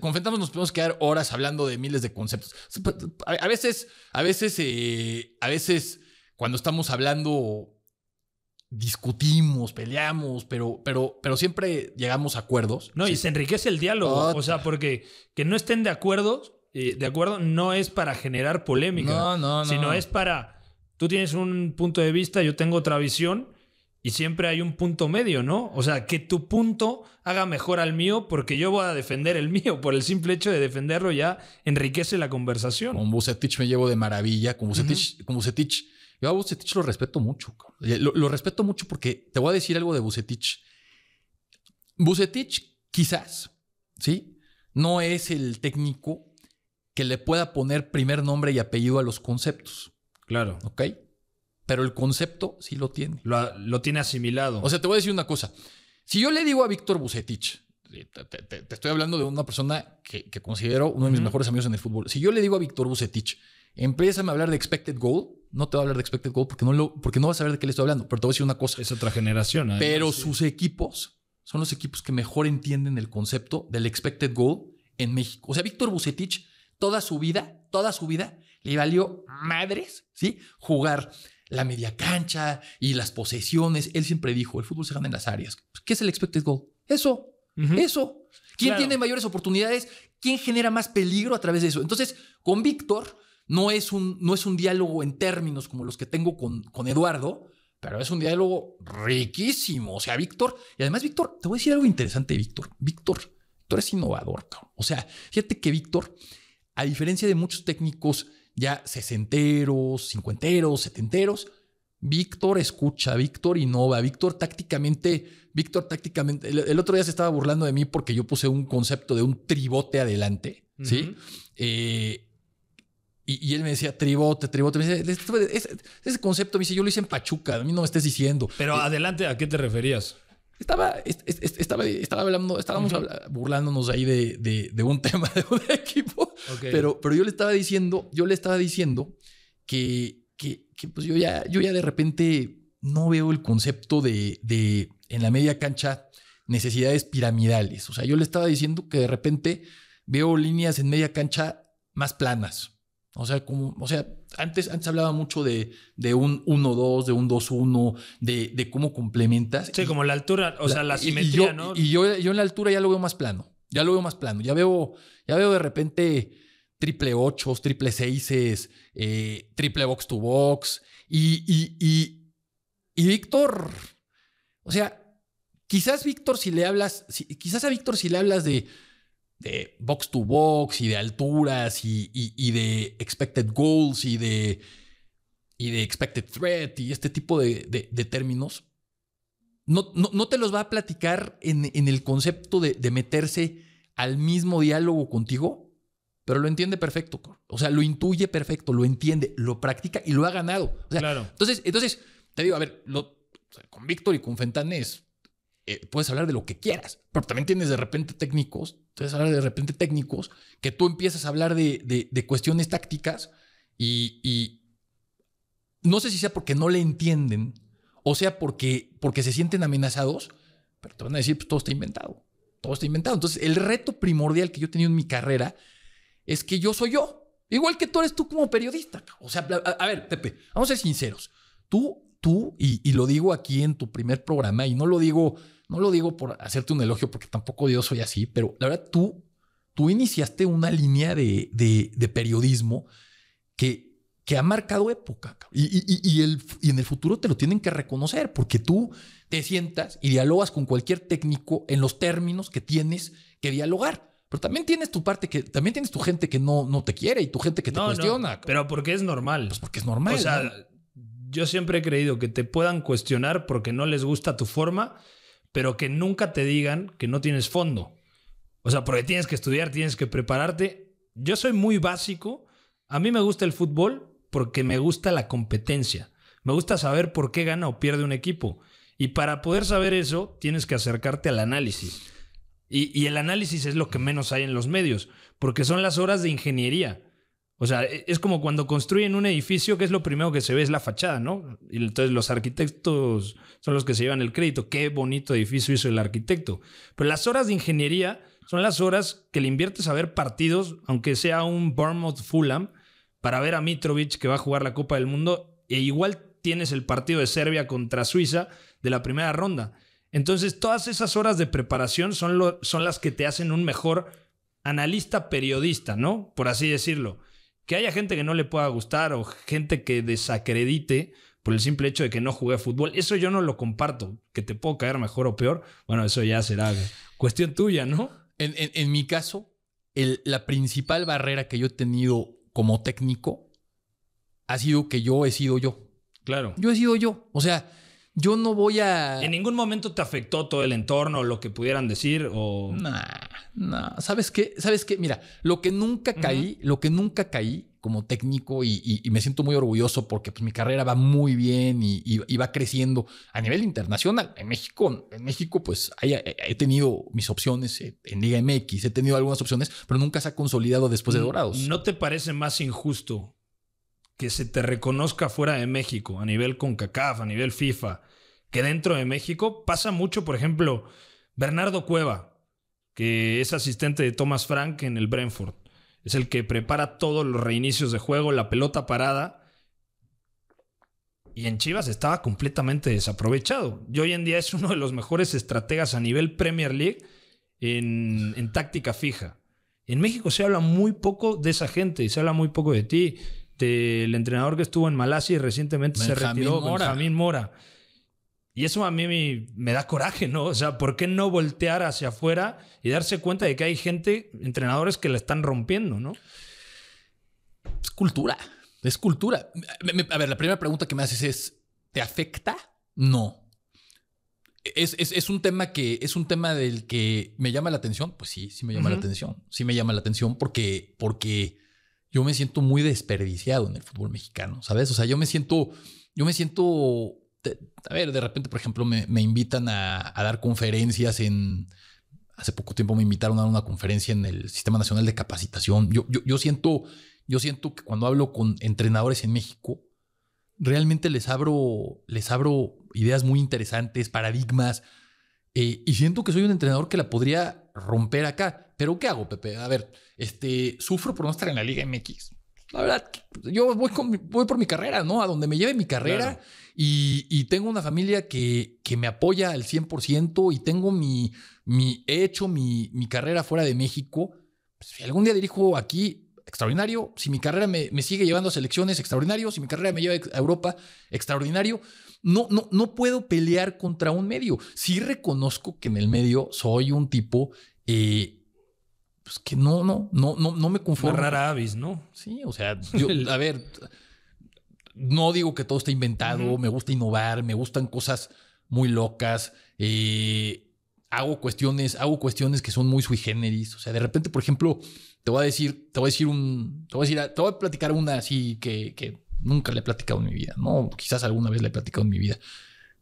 Con, nos podemos quedar horas hablando de miles de conceptos. Pues, a veces, a veces, eh, a veces, cuando estamos hablando, discutimos, peleamos, pero, pero, pero siempre llegamos a acuerdos. No, y se enriquece el diálogo. O sea, porque que no estén de acuerdo, eh, de acuerdo, no es para generar polémica. No, no, no. Sino es para. Tú tienes un punto de vista, yo tengo otra visión y siempre hay un punto medio, ¿no? O sea, que tu punto haga mejor al mío porque yo voy a defender el mío. Por el simple hecho de defenderlo ya enriquece la conversación. Con Bucetich me llevo de maravilla. Con Bucetich, con Bucetich yo a Bucetich lo respeto mucho. Lo, lo, respeto mucho porque te voy a decir algo de Bucetich. Bucetich, quizás, ¿sí? No es el técnico que le pueda poner primer nombre y apellido a los conceptos. Claro. ¿Ok? pero el concepto sí lo tiene. Lo, tiene asimilado. O sea, te voy a decir una cosa. Si yo le digo a Víctor Bucetich, eh, te, estoy hablando de una persona que, considero uno de mis mejores amigos en el fútbol. Si yo le digo a Víctor Bucetich, empieza a hablar de expected goal, no te voy a hablar de expected goal porque no, lo, porque no vas a saber de qué le estoy hablando, pero te voy a decir una cosa. Es otra generación. ¿eh? pero sus equipos son los equipos que mejor entienden el concepto del expected goal en México. O sea, Víctor Bucetich, toda su vida, toda su vida, le valió madres, ¿sí? Jugar la media cancha y las posesiones. Él siempre dijo, el fútbol se gana en las áreas. Pues, ¿Qué es el expected goal? Eso, eso. ¿Quién tiene mayores oportunidades? ¿Quién genera más peligro a través de eso? Entonces, con Víctor no es un, no es un diálogo en términos como los que tengo con, con Eduardo, pero es un diálogo riquísimo. O sea, Víctor, y además Víctor, te voy a decir algo interesante, Víctor. Víctor, Víctor es innovador. O sea, fíjate que Víctor, a diferencia de muchos técnicos ya sesenteros, cincuenteros, setenteros. Víctor escucha, Víctor innova, Víctor tácticamente, Víctor tácticamente, el, otro día se estaba burlando de mí porque yo puse un concepto de un tribote adelante, ¿sí? Eh, y, él me decía tribote, tribote, ese, concepto, me dice, yo lo hice en Pachuca, a mí no me estés diciendo. Pero eh, adelante, ¿a qué te referías? Estaba, estaba, estaba hablando, estábamos burlándonos ahí de, un tema de un equipo, pero, pero yo le estaba diciendo, yo le estaba diciendo que, que, pues yo ya, yo ya de repente no veo el concepto de, de en la media cancha necesidades piramidales. O sea, yo le estaba diciendo que de repente veo líneas en media cancha más planas. O sea, como, o sea, antes, antes hablaba mucho de, de un 1-2, de un 2-1, de, de, cómo complementas. Sí, como la altura, o sea, la simetría, ¿no? Y yo, en la altura ya lo veo más plano. Ya lo veo más plano. Ya veo, ya veo de repente triple 8s, triple 6s, eh, triple box to box. Y, y, y, y Víctor, o sea, quizás Víctor, si le hablas, quizás a Víctor, si le hablas de de box to box y de alturas y, de expected goals y de, y de expected threat y este tipo de, términos, no, no, te los va a platicar en, el concepto de, meterse al mismo diálogo contigo, pero lo entiende perfecto. O sea, lo intuye perfecto, lo entiende, lo practica y lo ha ganado. Entonces, entonces, te digo, a ver, con Víctor y con Fentanes eh, puedes hablar de lo que quieras, pero también tienes de repente técnicos, puedes hablar de repente técnicos, que tú empiezas a hablar de, cuestiones tácticas y, no sé si sea porque no le entienden o sea porque, porque se sienten amenazados, pero te van a decir, pues todo está inventado, todo está inventado. Entonces, el reto primordial que yo he tenido en mi carrera es que yo soy yo, igual que tú eres tú como periodista. O sea, a, ver, Pepe, vamos a ser sinceros. Tú tú, y, lo digo aquí en tu primer programa, y no lo digo no lo digo por hacerte un elogio porque tampoco yo soy así, pero la verdad tú, tú iniciaste una línea de, periodismo que, que ha marcado época. Y, el, en el futuro te lo tienen que reconocer, porque tú te sientas y dialogas con cualquier técnico en los términos que tienes que dialogar. Pero también tienes tu parte que también tienes tu gente que no, no te quiere y tu gente que te cuestiona. Pero pero porque es normal. Pues porque es normal. O sea, yo siempre he creído que te puedan cuestionar porque no les gusta tu forma pero que nunca te digan que no tienes fondo. O sea, porque tienes que estudiar, tienes que prepararte. Yo soy muy básico. A mí me gusta el fútbol porque me gusta la competencia. Me gusta saber por qué gana o pierde un equipo. Y para poder saber eso, tienes que acercarte al análisis. Y, el análisis es lo que menos hay en los medios, porque son las horas de ingeniería. O sea, e, es como cuando construyen un edificio que es lo primero que se ve es la fachada, ¿no? Y entonces los arquitectos son los que se llevan el crédito. Qué bonito edificio hizo el arquitecto. Pero las horas de ingeniería son las horas que le inviertes a ver partidos, aunque sea un Bournemouth Fulham, para ver a Mitrovic que va a jugar la Copa del Mundo. E igual tienes el partido de Serbia contra Suiza de la primera ronda. Entonces, todas esas horas de preparación son, son las que te hacen un mejor analista periodista, ¿no? Por así decirlo. Que haya gente que no le pueda gustar o gente que desacredite por el simple hecho de que no jugué fútbol, eso yo no lo comparto. Que te puedo caer mejor o peor, bueno, eso ya será cuestión tuya, ¿no? En, mi caso, la principal barrera que yo he tenido como técnico ha sido que yo he sido yo. Claro. Yo he sido yo. O sea, yo no voy a... ¿En ningún momento te afectó todo el entorno, lo que pudieran decir o...? no. ¿Sabes qué? ¿Sabes qué? Mira, lo que nunca caí, lo que nunca caí como técnico y, me siento muy orgulloso porque pues, mi carrera va muy bien y, va creciendo a nivel internacional. En México, en México pues he tenido mis opciones en Liga MX, he tenido algunas opciones, pero nunca se ha consolidado después de Dorados. ¿No te parece más injusto que se te reconozca fuera de México, a nivel CONCACAF, a nivel FIFA, que dentro de México pasa mucho, por ejemplo, Bernardo Cueva, que es asistente de Thomas Frank en el Brentford. Es el que prepara todos los reinicios de juego, la pelota parada. Y en Chivas estaba completamente desaprovechado. Y hoy en día es uno de los mejores estrategas a nivel Premier League en, táctica fija. En México se habla muy poco de esa gente y se habla muy poco de ti, del entrenador que estuvo en Malasia y recientemente se retiró, Mora. Mora. Y eso a mí me, da coraje, ¿no? O sea, ¿por qué no voltear hacia afuera y darse cuenta de que hay gente, entrenadores que la están rompiendo, ¿no? Es cultura, es cultura. A ver, la primera pregunta que me haces es, ¿te afecta? No. Es, un tema que es un tema del que me llama la atención. Pues sí, sí me llama la atención. Sí me llama la atención porque, porque yo me siento muy desperdiciado en el fútbol mexicano, ¿sabes? O sea, yo me siento, yo me siento a ver, de repente, por ejemplo, me, invitan a, dar conferencias en... Hace poco tiempo me invitaron a dar una conferencia en el Sistema Nacional de Capacitación. Yo, siento, yo siento que cuando hablo con entrenadores en México, realmente les abro, les abro ideas muy interesantes, paradigmas, eh, y siento que soy un entrenador que la podría romper acá. Pero ¿qué hago, Pepe? A ver, este, sufro por no estar en la Liga MX la verdad, yo voy, por mi carrera, ¿no? A donde me lleve mi carrera y, tengo una familia que, que me apoya al 100% y tengo mi, mi he hecho mi, mi carrera fuera de México. Pues, si algún día dirijo aquí, extraordinario. Si mi carrera me, sigue llevando a selecciones, extraordinario. Si mi carrera me lleva a Europa, extraordinario. No, no, no puedo pelear contra un medio. Sí reconozco que en el medio soy un tipo... Eh, pues que no, no, no, no, no me conformo. Una rara avis, ¿no? Sí, o sea, yo, a ver, no digo que todo esté inventado, me gusta innovar, me gustan cosas muy locas, eh, hago cuestiones, hago cuestiones que son muy sui generis, o sea, de repente, por ejemplo, te voy a decir, te voy a decir un, te voy a decir, te voy a platicar una así que, nunca le he platicado en mi vida, no, quizás alguna vez le he platicado en mi vida.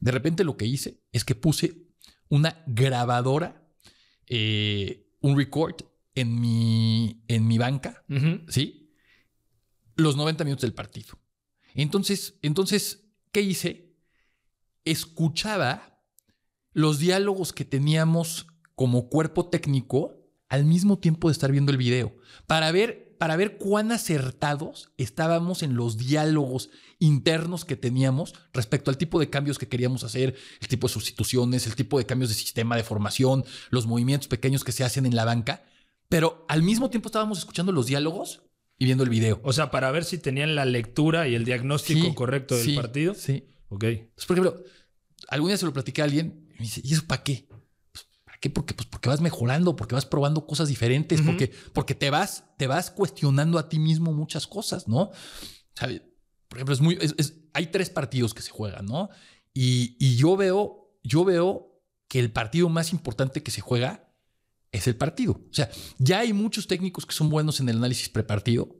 De repente lo que hice es que puse una grabadora, eh, un record en mi, en mi banca, ¿sí? Los 90 minutos del partido. Entonces, entonces, ¿qué hice? Escuchaba los diálogos que teníamos como cuerpo técnico al mismo tiempo de estar viendo el video, para ver, para ver cuán acertados estábamos en los diálogos internos que teníamos respecto al tipo de cambios que queríamos hacer, el tipo de sustituciones, el tipo de cambios de sistema de formación, los movimientos pequeños que se hacen en la banca pero al mismo tiempo estábamos escuchando los diálogos y viendo el video. O sea, para ver si tenían la lectura y el diagnóstico correcto del partido. Sí. Ok. Entonces, por ejemplo, algún día se lo platicé a alguien y me dice, ¿y eso para qué? Pues, ¿Para qué? Porque, pues, porque vas mejorando, porque vas probando cosas diferentes, porque, porque te vas, te vas cuestionando a ti mismo muchas cosas, ¿no? por ejemplo, es muy, hay tres partidos que se juegan, ¿no? Y, y yo veo, yo veo que el partido más importante que se juega es el partido. O sea, ya hay muchos técnicos que son buenos en el análisis prepartido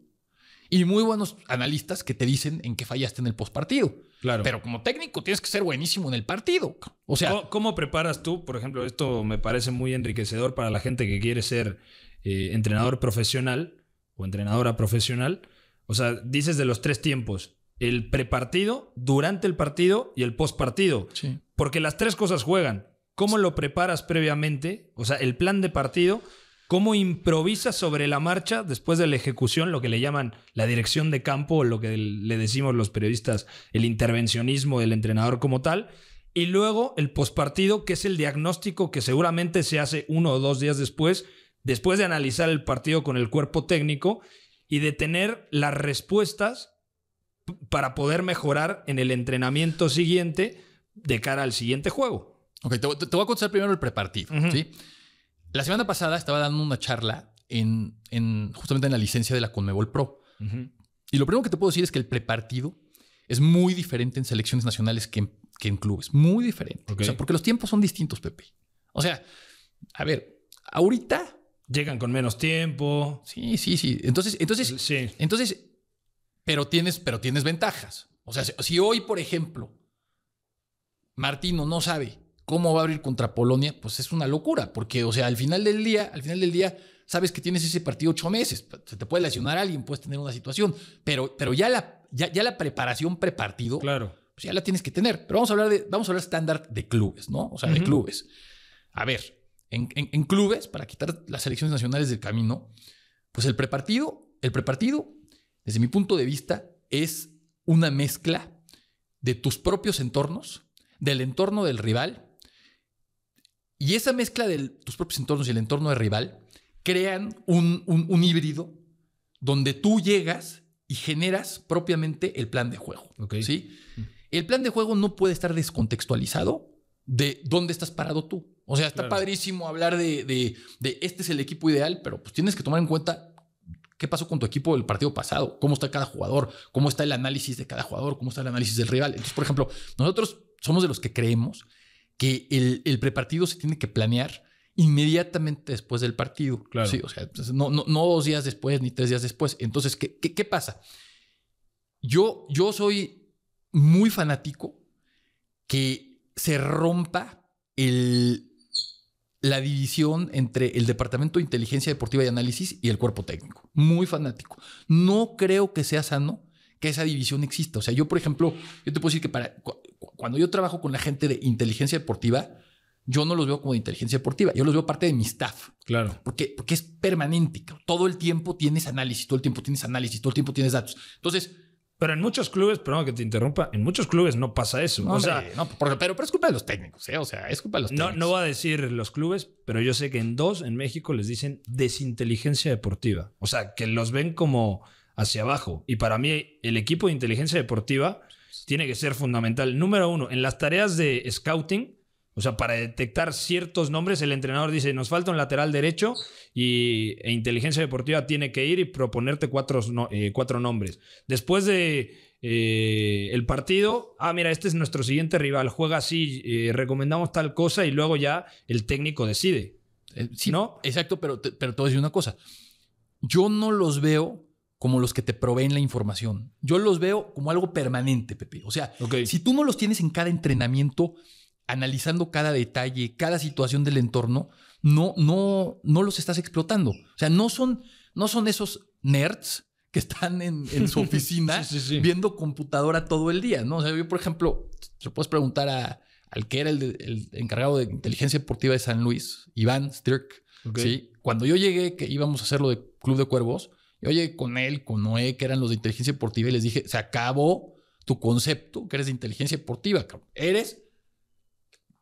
y muy buenos analistas que te dicen en qué fallaste en el postpartido. Claro. Pero como técnico tienes que ser buenísimo en el partido. O sea, ¿cómo, preparas tú? Por ejemplo, esto me parece muy enriquecedor para la gente que quiere ser eh, entrenador profesional o entrenadora profesional. O sea, dices de los tres tiempos. El prepartido, durante el partido y el postpartido. Sí. Porque las tres cosas juegan. ¿Cómo lo preparas previamente? O sea, el plan de partido. ¿Cómo improvisas sobre la marcha después de la ejecución, lo que le llaman la dirección de campo, o lo que le decimos los periodistas, el intervencionismo del entrenador como tal? Y luego el postpartido, que es el diagnóstico que seguramente se hace uno o dos días después, después de analizar el partido con el cuerpo técnico y de tener las respuestas para poder mejorar en el entrenamiento siguiente de cara al siguiente juego. Ok, te, voy a contestar primero el prepartido. La semana pasada estaba dando una charla en, justamente en la licencia de la Conmebol Pro. Y lo primero que te puedo decir es que el prepartido es muy diferente en selecciones nacionales que en, clubes. Muy diferente. porque los tiempos son distintos, Pepe. O sea, a ver, ahorita. Llegan con menos tiempo. Sí, sí, sí. Entonces, entonces, entonces, pero tienes, pero tienes ventajas. O sea, si hoy, por ejemplo, Martino no sabe ¿Cómo va a abrir contra Polonia? Pues es una locura, porque, o sea, al final del día, al final del día, sabes que tienes ese partido ocho meses, se te puede lesionar a alguien, puedes tener una situación, pero, pero ya, la, ya, la preparación prepartido, claro. pues ya la tienes que tener. Pero vamos a hablar de, vamos a hablar estándar de clubes, ¿no? O sea, de clubes. A ver, en, clubes, para quitar las selecciones nacionales del camino, pues el prepartido, el prepartido, desde mi punto de vista, es una mezcla de tus propios entornos, del entorno del rival y esa mezcla de tus propios entornos y el entorno de rival crean un, híbrido donde tú llegas y generas propiamente el plan de juego. El plan de juego no puede estar descontextualizado de dónde estás parado tú. O sea, está padrísimo hablar de, este es el equipo ideal, pero pues tienes que tomar en cuenta qué pasó con tu equipo el partido pasado, cómo está cada jugador, cómo está el análisis de cada jugador, cómo está el análisis del rival. Entonces, por ejemplo, nosotros somos de los que creemos que el, prepartido se tiene que planear inmediatamente después del partido. Claro. Sí, o sea, pues, no, dos días después ni tres días después. Entonces, ¿qué, qué, pasa? Yo, yo soy muy fanático que se rompa el, la división entre el Departamento de Inteligencia Deportiva y Análisis y el cuerpo técnico. Muy fanático. No creo que sea sano que esa división exista. O sea, yo, por ejemplo, yo te puedo decir que para cuando yo trabajo con la gente de inteligencia deportiva, yo no los veo como de inteligencia deportiva, yo los veo parte de mi staff. Claro. Porque, porque es permanente. Todo el tiempo tienes análisis, todo el tiempo tienes análisis, todo el tiempo tienes datos. Entonces, pero en muchos clubes, perdón que te interrumpa, en muchos clubes no pasa eso. o sea, no, pero, pero, es culpa de los técnicos, ¿eh? O sea, es culpa de los técnicos. No, no voy a decir los clubes, pero yo sé que en dos en México les dicen desinteligencia deportiva. O sea, que los ven como hacia abajo. Y para mí, el equipo de inteligencia deportiva tiene que ser fundamental. Número uno, en las tareas de scouting, o sea, para detectar ciertos nombres, el entrenador dice, nos falta un lateral derecho y e inteligencia deportiva tiene que ir y proponerte cuatro, eh, cuatro nombres. Después de eh, el partido, ah, mira, este es nuestro siguiente rival, juega así, eh, recomendamos tal cosa y luego ya el técnico decide. si ¿no? Exacto, pero, pero te voy decir una cosa. Yo no los veo como los que te proveen la información. Yo los veo como algo permanente, Pepe. O sea, si tú no los tienes en cada entrenamiento, analizando cada detalle, cada situación del entorno, no, no, no los estás explotando. O sea, no son, no son esos nerds que están en, su oficina viendo computadora todo el día, ¿no? yo, por ejemplo, se puedes preguntar al que era el, encargado de inteligencia deportiva de San Luis, Iván Stirk, Cuando yo llegué, que íbamos a hacerlo de Club de Cuervos, oye, con él, con Noé, que eran los de inteligencia deportiva, y les dije, se acabó tu concepto que eres de inteligencia deportiva, Eres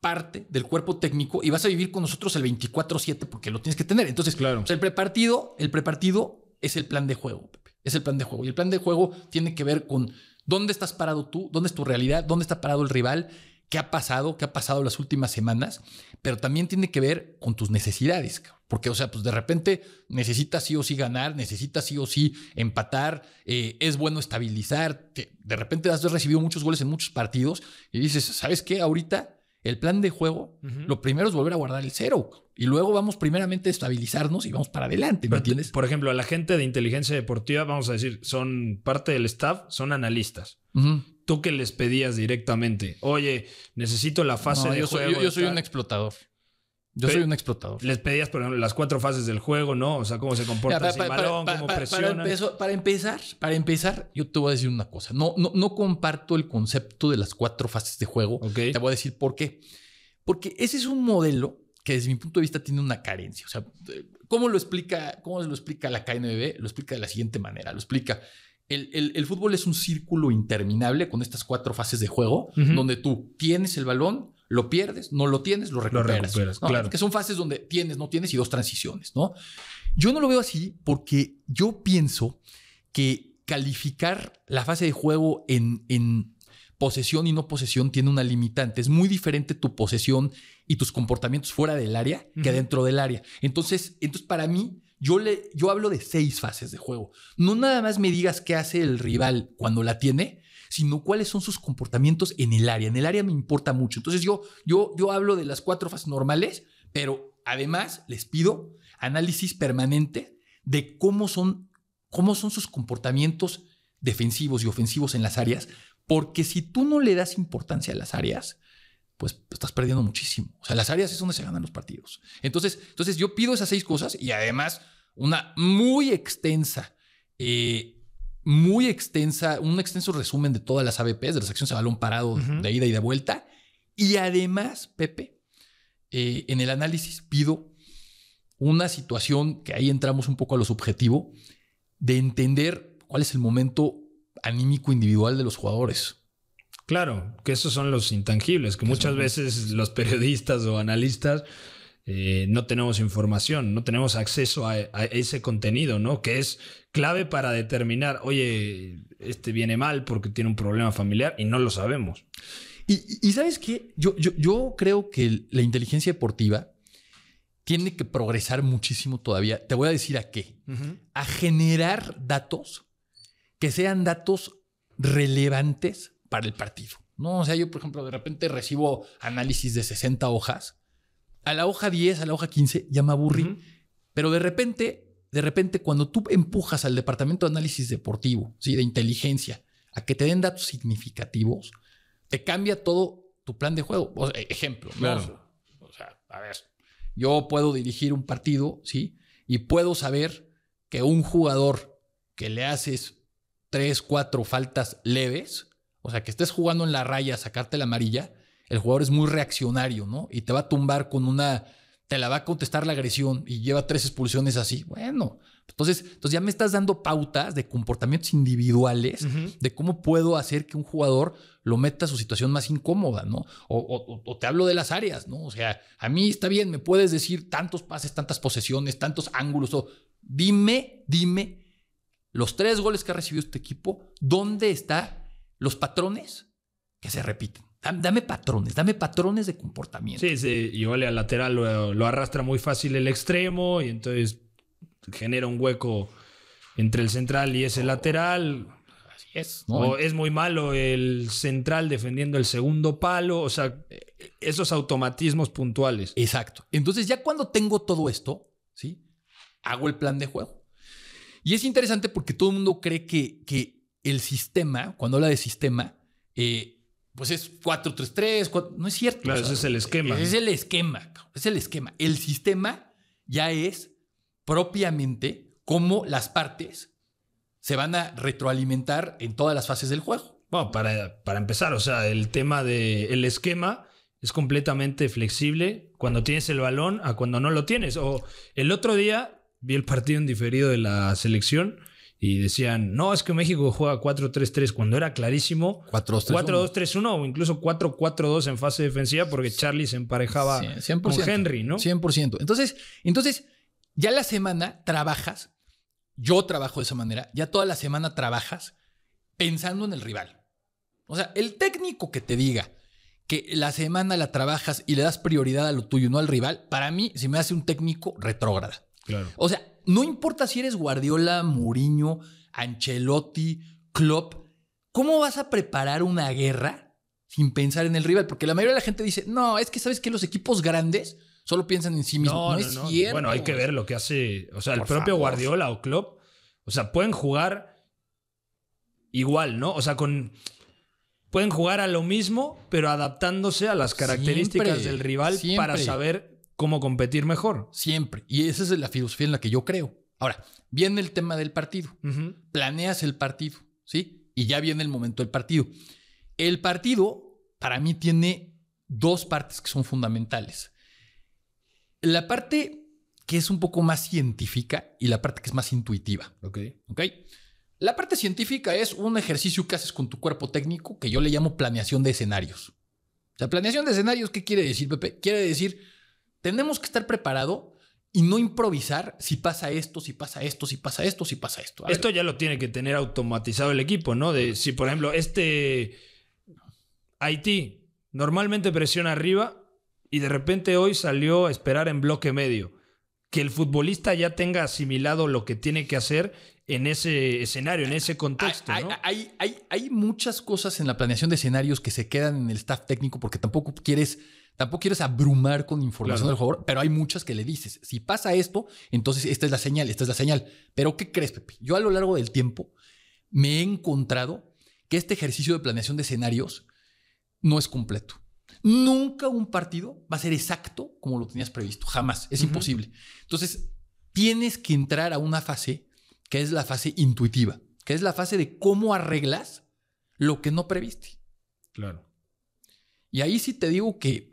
parte del cuerpo técnico y vas a vivir con nosotros el 24-7 porque lo tienes que tener. Entonces, claro. el prepartido, el prepartido es el plan de juego, Pepe. Es el plan de juego. Y el plan de juego tiene que ver con dónde estás parado tú, dónde es tu realidad, dónde está parado el rival qué ha pasado, qué ha pasado las últimas semanas, pero también tiene que ver con tus necesidades. Porque, o sea, pues de repente necesitas sí o sí ganar, necesitas sí o sí empatar, eh, es bueno estabilizar. de repente has recibido muchos goles en muchos partidos y dices, ¿sabes qué? Ahorita el plan de juego, lo primero es volver a guardar el cero. Y luego vamos primeramente a estabilizarnos y vamos para adelante, ¿me entiendes? Por ejemplo, a la gente de inteligencia deportiva, vamos a decir, son parte del staff, son analistas. ¿Tú que les pedías directamente? Oye, necesito la fase de juego. yo soy un explotador. Yo soy un explotador. Les pedías, por ejemplo, las cuatro fases del juego, ¿no? O sea, cómo se comporta para, balón, cómo presiona. para, empezar, para empezar, yo te voy a decir una cosa. No, no, no comparto el concepto de las cuatro fases de juego. Te voy a decir por qué. Porque ese es un modelo que desde mi punto de vista tiene una carencia. O sea, ¿cómo lo explica, cómo lo explica la KNBB? Lo explica de la siguiente manera. Lo explica. El, fútbol es un círculo interminable con estas cuatro fases de juego, donde tú tienes el balón, lo pierdes, no lo tienes, lo recuperas. claro. Que son fases donde tienes, no tienes y dos transiciones, ¿no? Yo no lo veo así porque yo pienso que calificar la fase de juego en, posesión y no posesión tiene una limitante. Es muy diferente tu posesión y tus comportamientos fuera del área que dentro del área. Entonces, entonces para mí, yo, le, yo hablo de seis fases de juego. No nada más me digas qué hace el rival cuando la tiene, sino cuáles son sus comportamientos en el área. En el área me importa mucho. Entonces yo, yo, yo hablo de las cuatro fases normales, pero además les pido análisis permanente de cómo son, cómo son sus comportamientos defensivos y ofensivos en las áreas, porque si tú no le das importancia a las áreas, pues estás perdiendo muchísimo. O sea, las áreas es donde se ganan los partidos. Entonces, entonces yo pido esas seis cosas y además una muy extensa eh, muy extensa, un extenso resumen de todas las ABPs, de las acciones de balón parado de ida y de vuelta. Y además, Pepe, eh, en el análisis pido una situación que ahí entramos un poco a lo subjetivo, de entender cuál es el momento anímico individual de los jugadores. Claro, que esos son los intangibles, que muchas veces los periodistas o analistas eh, no tenemos información, no tenemos acceso a, ese contenido, ¿no? Que es clave para determinar, oye, este viene mal porque tiene un problema familiar y no lo sabemos. Y, sabes qué, yo, yo, creo que la inteligencia deportiva tiene que progresar muchísimo todavía. Te voy a decir a qué. A generar datos que sean datos relevantes para el partido. No, o sea, yo, por ejemplo, de repente recibo análisis de 60 hojas a la hoja 10, a la hoja 15, ya me aburrí. Pero de repente, de repente, cuando tú empujas al departamento de análisis deportivo, ¿sí? de inteligencia, a que te den datos significativos, te cambia todo tu plan de juego. ejemplo, o sea, a ver, yo puedo dirigir un partido, ¿sí? Y puedo saber que un jugador que le haces tres, cuatro faltas leves, o sea, que estés jugando en la raya a sacarte la amarilla, el jugador es muy reaccionario, ¿no? Y te va a tumbar con una, te la va a contestar la agresión y lleva tres expulsiones así. Bueno, entonces, entonces ya me estás dando pautas de comportamientos individuales, de cómo puedo hacer que un jugador lo meta a su situación más incómoda, ¿no? O, te hablo de las áreas, ¿no? O sea, a mí está bien, me puedes decir tantos pases, tantas posesiones, tantos ángulos, o dime, dime, los tres goles que ha recibido este equipo, ¿dónde están los patrones que se repiten? Dame patrones, dame patrones de comportamiento. Sí, sí, y vale, al lateral lo, arrastra muy fácil el extremo y entonces genera un hueco entre el central y ese lateral. Así es. o es muy malo el central defendiendo el segundo palo, o sea, esos automatismos puntuales. Exacto. Entonces ya cuando tengo todo esto, ¿sí? Hago el plan de juego. Y es interesante porque todo el mundo cree que, que el sistema, cuando habla de sistema, eh, pues es 4-3-3, no es cierto. Claro, ese es el esquema. Es el esquema, es el esquema. El sistema ya es propiamente cómo las partes se van a retroalimentar en todas las fases del juego. Bueno, para, para empezar, o sea, el tema del el esquema es completamente flexible cuando tienes el balón a cuando no lo tienes. O el otro día vi el partido en diferido de la selección y decían, no, es que México juega 4-3-3 cuando era clarísimo 4-2-3-1 o incluso 4-4-2 en fase defensiva porque Charlie se emparejaba 100%, con Henry, ¿no? 100%. Entonces, entonces, ya la semana trabajas, yo trabajo de esa manera, ya toda la semana trabajas pensando en el rival. O sea, el técnico que te diga que la semana la trabajas y le das prioridad a lo tuyo, no al rival, para mí se me hace un técnico retrógrada. Claro. O sea, no importa si eres Guardiola, Mourinho, Ancelotti, Klopp, ¿cómo vas a preparar una guerra sin pensar en el rival? Porque la mayoría de la gente dice, no, es que sabes que los equipos grandes solo piensan en sí mismos. Bueno, hay que ver lo que hace, o sea, el propio Guardiola o Klopp, o sea, pueden jugar igual, ¿no? O sea, con pueden jugar a lo mismo, pero adaptándose a las características del rival para saber cómo competir mejor. Siempre. Y esa es la filosofía en la que yo creo. Ahora, viene el tema del partido. Planeas el partido, ¿sí? Y ya viene el momento del partido. El partido, para mí, tiene dos partes que son fundamentales. La parte que es un poco más científica y la parte que es más intuitiva. Ok. Ok. La parte científica es un ejercicio que haces con tu cuerpo técnico que yo le llamo planeación de escenarios. La planeación de escenarios, ¿qué quiere decir, Pepe? Quiere decir tenemos que estar preparado y no improvisar si pasa esto, si pasa esto, si pasa esto, si pasa esto. Esto ya lo tiene que tener automatizado el equipo, ¿no? De si, por ejemplo, este Haití normalmente presiona arriba y de repente hoy salió a esperar en bloque medio. Que el futbolista ya tenga asimilado lo que tiene que hacer en ese escenario, en ese contexto. hay, hay, hay muchas cosas en la planeación de escenarios que se quedan en el staff técnico porque tampoco quieres Tampoco quieres abrumar con información del jugador, pero hay muchas que le dices, si pasa esto, entonces esta es la señal, esta es la señal. Pero ¿qué crees, Pepe? Yo a lo largo del tiempo me he encontrado que este ejercicio de planeación de escenarios no es completo. Nunca un partido va a ser exacto como lo tenías previsto, jamás, es imposible. Entonces, tienes que entrar a una fase que es la fase intuitiva, que es la fase de cómo arreglas lo que no previste. Claro. Y ahí sí te digo que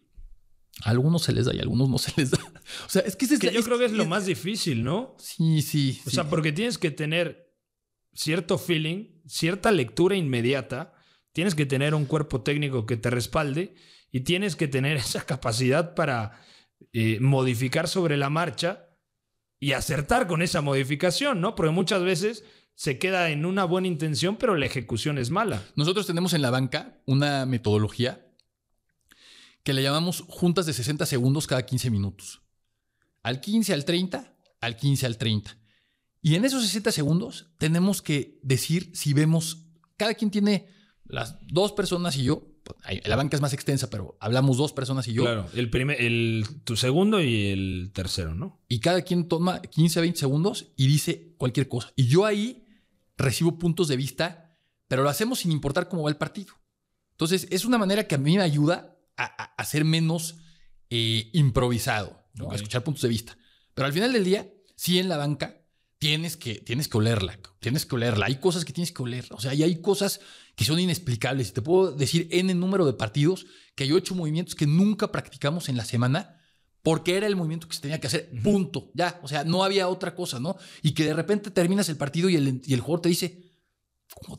algunos se les da y algunos no se les da. O sea, es que, yo creo que es lo más difícil, ¿no? Sí, sí. O sea, porque tienes que tener cierto feeling, cierta lectura inmediata, tienes que tener un cuerpo técnico que te respalde y tienes que tener esa capacidad para eh, modificar sobre la marcha y acertar con esa modificación, ¿no? Porque muchas veces se queda en una buena intención, pero la ejecución es mala. Nosotros tenemos en la banca una metodología que le llamamos juntas de 60 segundos cada 15 minutos. Al 15 al 30, al 15 al 30. Y en esos 60 segundos tenemos que decir si vemos, cada quien tiene las dos personas y yo, pues, la banca es más extensa, pero hablamos dos personas y yo. Claro, el primer, el, tu segundo y el tercero, ¿no? Y cada quien toma 15 20 segundos y dice cualquier cosa. Y yo ahí recibo puntos de vista, pero lo hacemos sin importar cómo va el partido. Entonces, es una manera que a mí me ayuda hacer menos eh, improvisado, a escuchar puntos de vista. Pero al final del día, sí en la banca tienes que, tienes que olerla, tienes que olerla. Hay cosas que tienes que oler, o sea, y hay cosas que son inexplicables. Te puedo decir en el número de partidos que yo he hecho movimientos que nunca practicamos en la semana porque era el movimiento que se tenía que hacer, punto, ya, o sea, no había otra cosa, ¿no? Y que de repente terminas el partido y el, y el jugador te dice,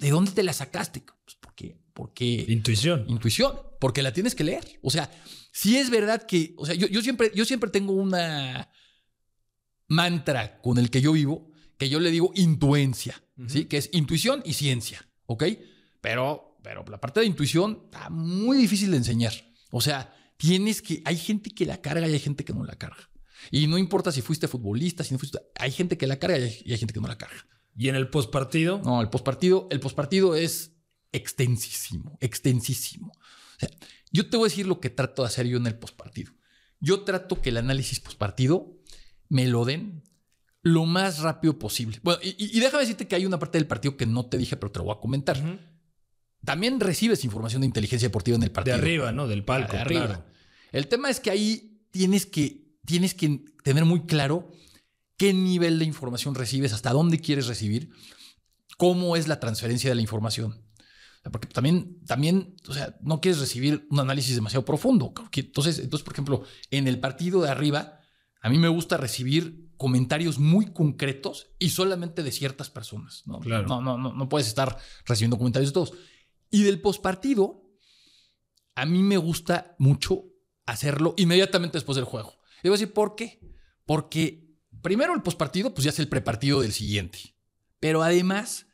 ¿de dónde te la sacaste? Pues porque porque... Intuición. Intuición, porque la tienes que leer. O sea, si es verdad que, o sea, yo, siempre, yo siempre tengo una mantra con el que yo vivo, que yo le digo intuencia, ¿sí? Que es intuición y ciencia, ¿ok? Pero, pero la parte de intuición está muy difícil de enseñar. O sea, tienes que, hay gente que la carga y hay gente que no la carga. Y no importa si fuiste futbolista, si no fuiste, hay gente que la carga y hay, gente que no la carga. ¿Y en el postpartido? No, el postpartido, el postpartido es extensísimo, extensísimo. O sea, yo te voy a decir lo que trato de hacer yo en el postpartido. Yo trato que el análisis postpartido me lo den lo más rápido posible. Bueno, y, déjame decirte que hay una parte del partido que no te dije, pero te lo voy a comentar. También recibes información de inteligencia deportiva en el partido. De arriba, ¿no? Del palco. Ah, arriba. El tema es que ahí tienes que, tienes que tener muy claro qué nivel de información recibes, hasta dónde quieres recibir, cómo es la transferencia de la información porque también, también, o sea, no quieres recibir un análisis demasiado profundo. Entonces, entonces, por ejemplo, en el partido de arriba, a mí me gusta recibir comentarios muy concretos y solamente de ciertas personas. No, no, puedes estar recibiendo comentarios de todos. Y del postpartido, a mí me gusta mucho hacerlo inmediatamente después del juego. Y voy a decir, ¿por qué? Porque primero el postpartido, pues ya es el prepartido del siguiente. Pero además,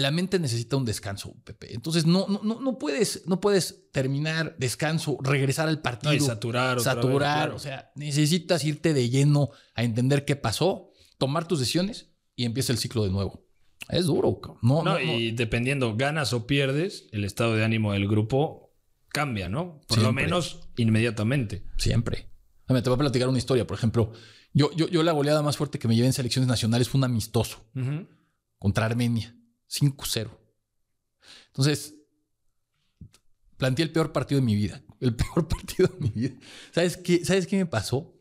la mente necesita un descanso, Pepe. Entonces no, no, no, puedes, no puedes terminar descanso, regresar al partido. y saturar, O sea, necesitas irte de lleno a entender qué pasó, tomar tus decisiones y empieza el ciclo de nuevo. Es duro. No, y dependiendo ganas o pierdes, el estado de ánimo del grupo cambia, ¿no? Por lo menos inmediatamente. Siempre. te voy a platicar una historia. Por ejemplo, yo, yo, yo la goleada más fuerte que me llevé en selecciones nacionales fue un amistoso contra Armenia. 5-0. Entonces, planteé el peor partido de mi vida. El peor partido de mi vida. ¿Sabes qué, ¿sabes qué me pasó?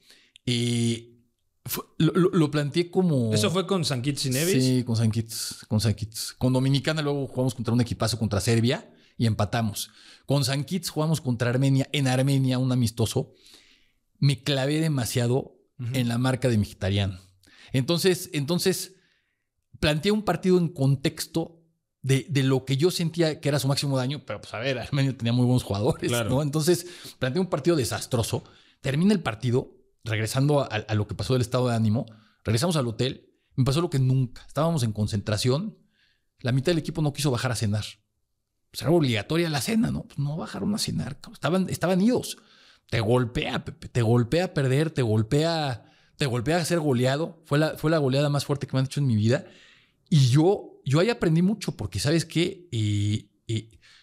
lo, planteé como. ¿Eso fue con San y Nevis? Sí, con San Con San Con Dominicana luego jugamos contra un equipazo contra Serbia y empatamos. Con San jugamos contra Armenia, en Armenia, un amistoso. Me clavé demasiado en la marca de Mkhitaryan. Entonces, entonces Planteé un partido en contexto de, lo que yo sentía que era su máximo daño, pero pues a ver, Armenia tenía muy buenos jugadores, ¿no? Entonces planteé un partido desastroso, termina el partido, regresando a, lo que pasó del estado de ánimo, regresamos al hotel, me pasó lo que nunca, estábamos en concentración, la mitad del equipo no quiso bajar a cenar, pues era obligatoria la cena, ¿no? Pues no bajaron a cenar, estaban, estaban idos, te golpea, te golpea a perder, te golpea, te golpea a ser goleado, fue la, fue la goleada más fuerte que me han hecho en mi vida y yo, yo ahí aprendí mucho porque, ¿sabes qué? Y,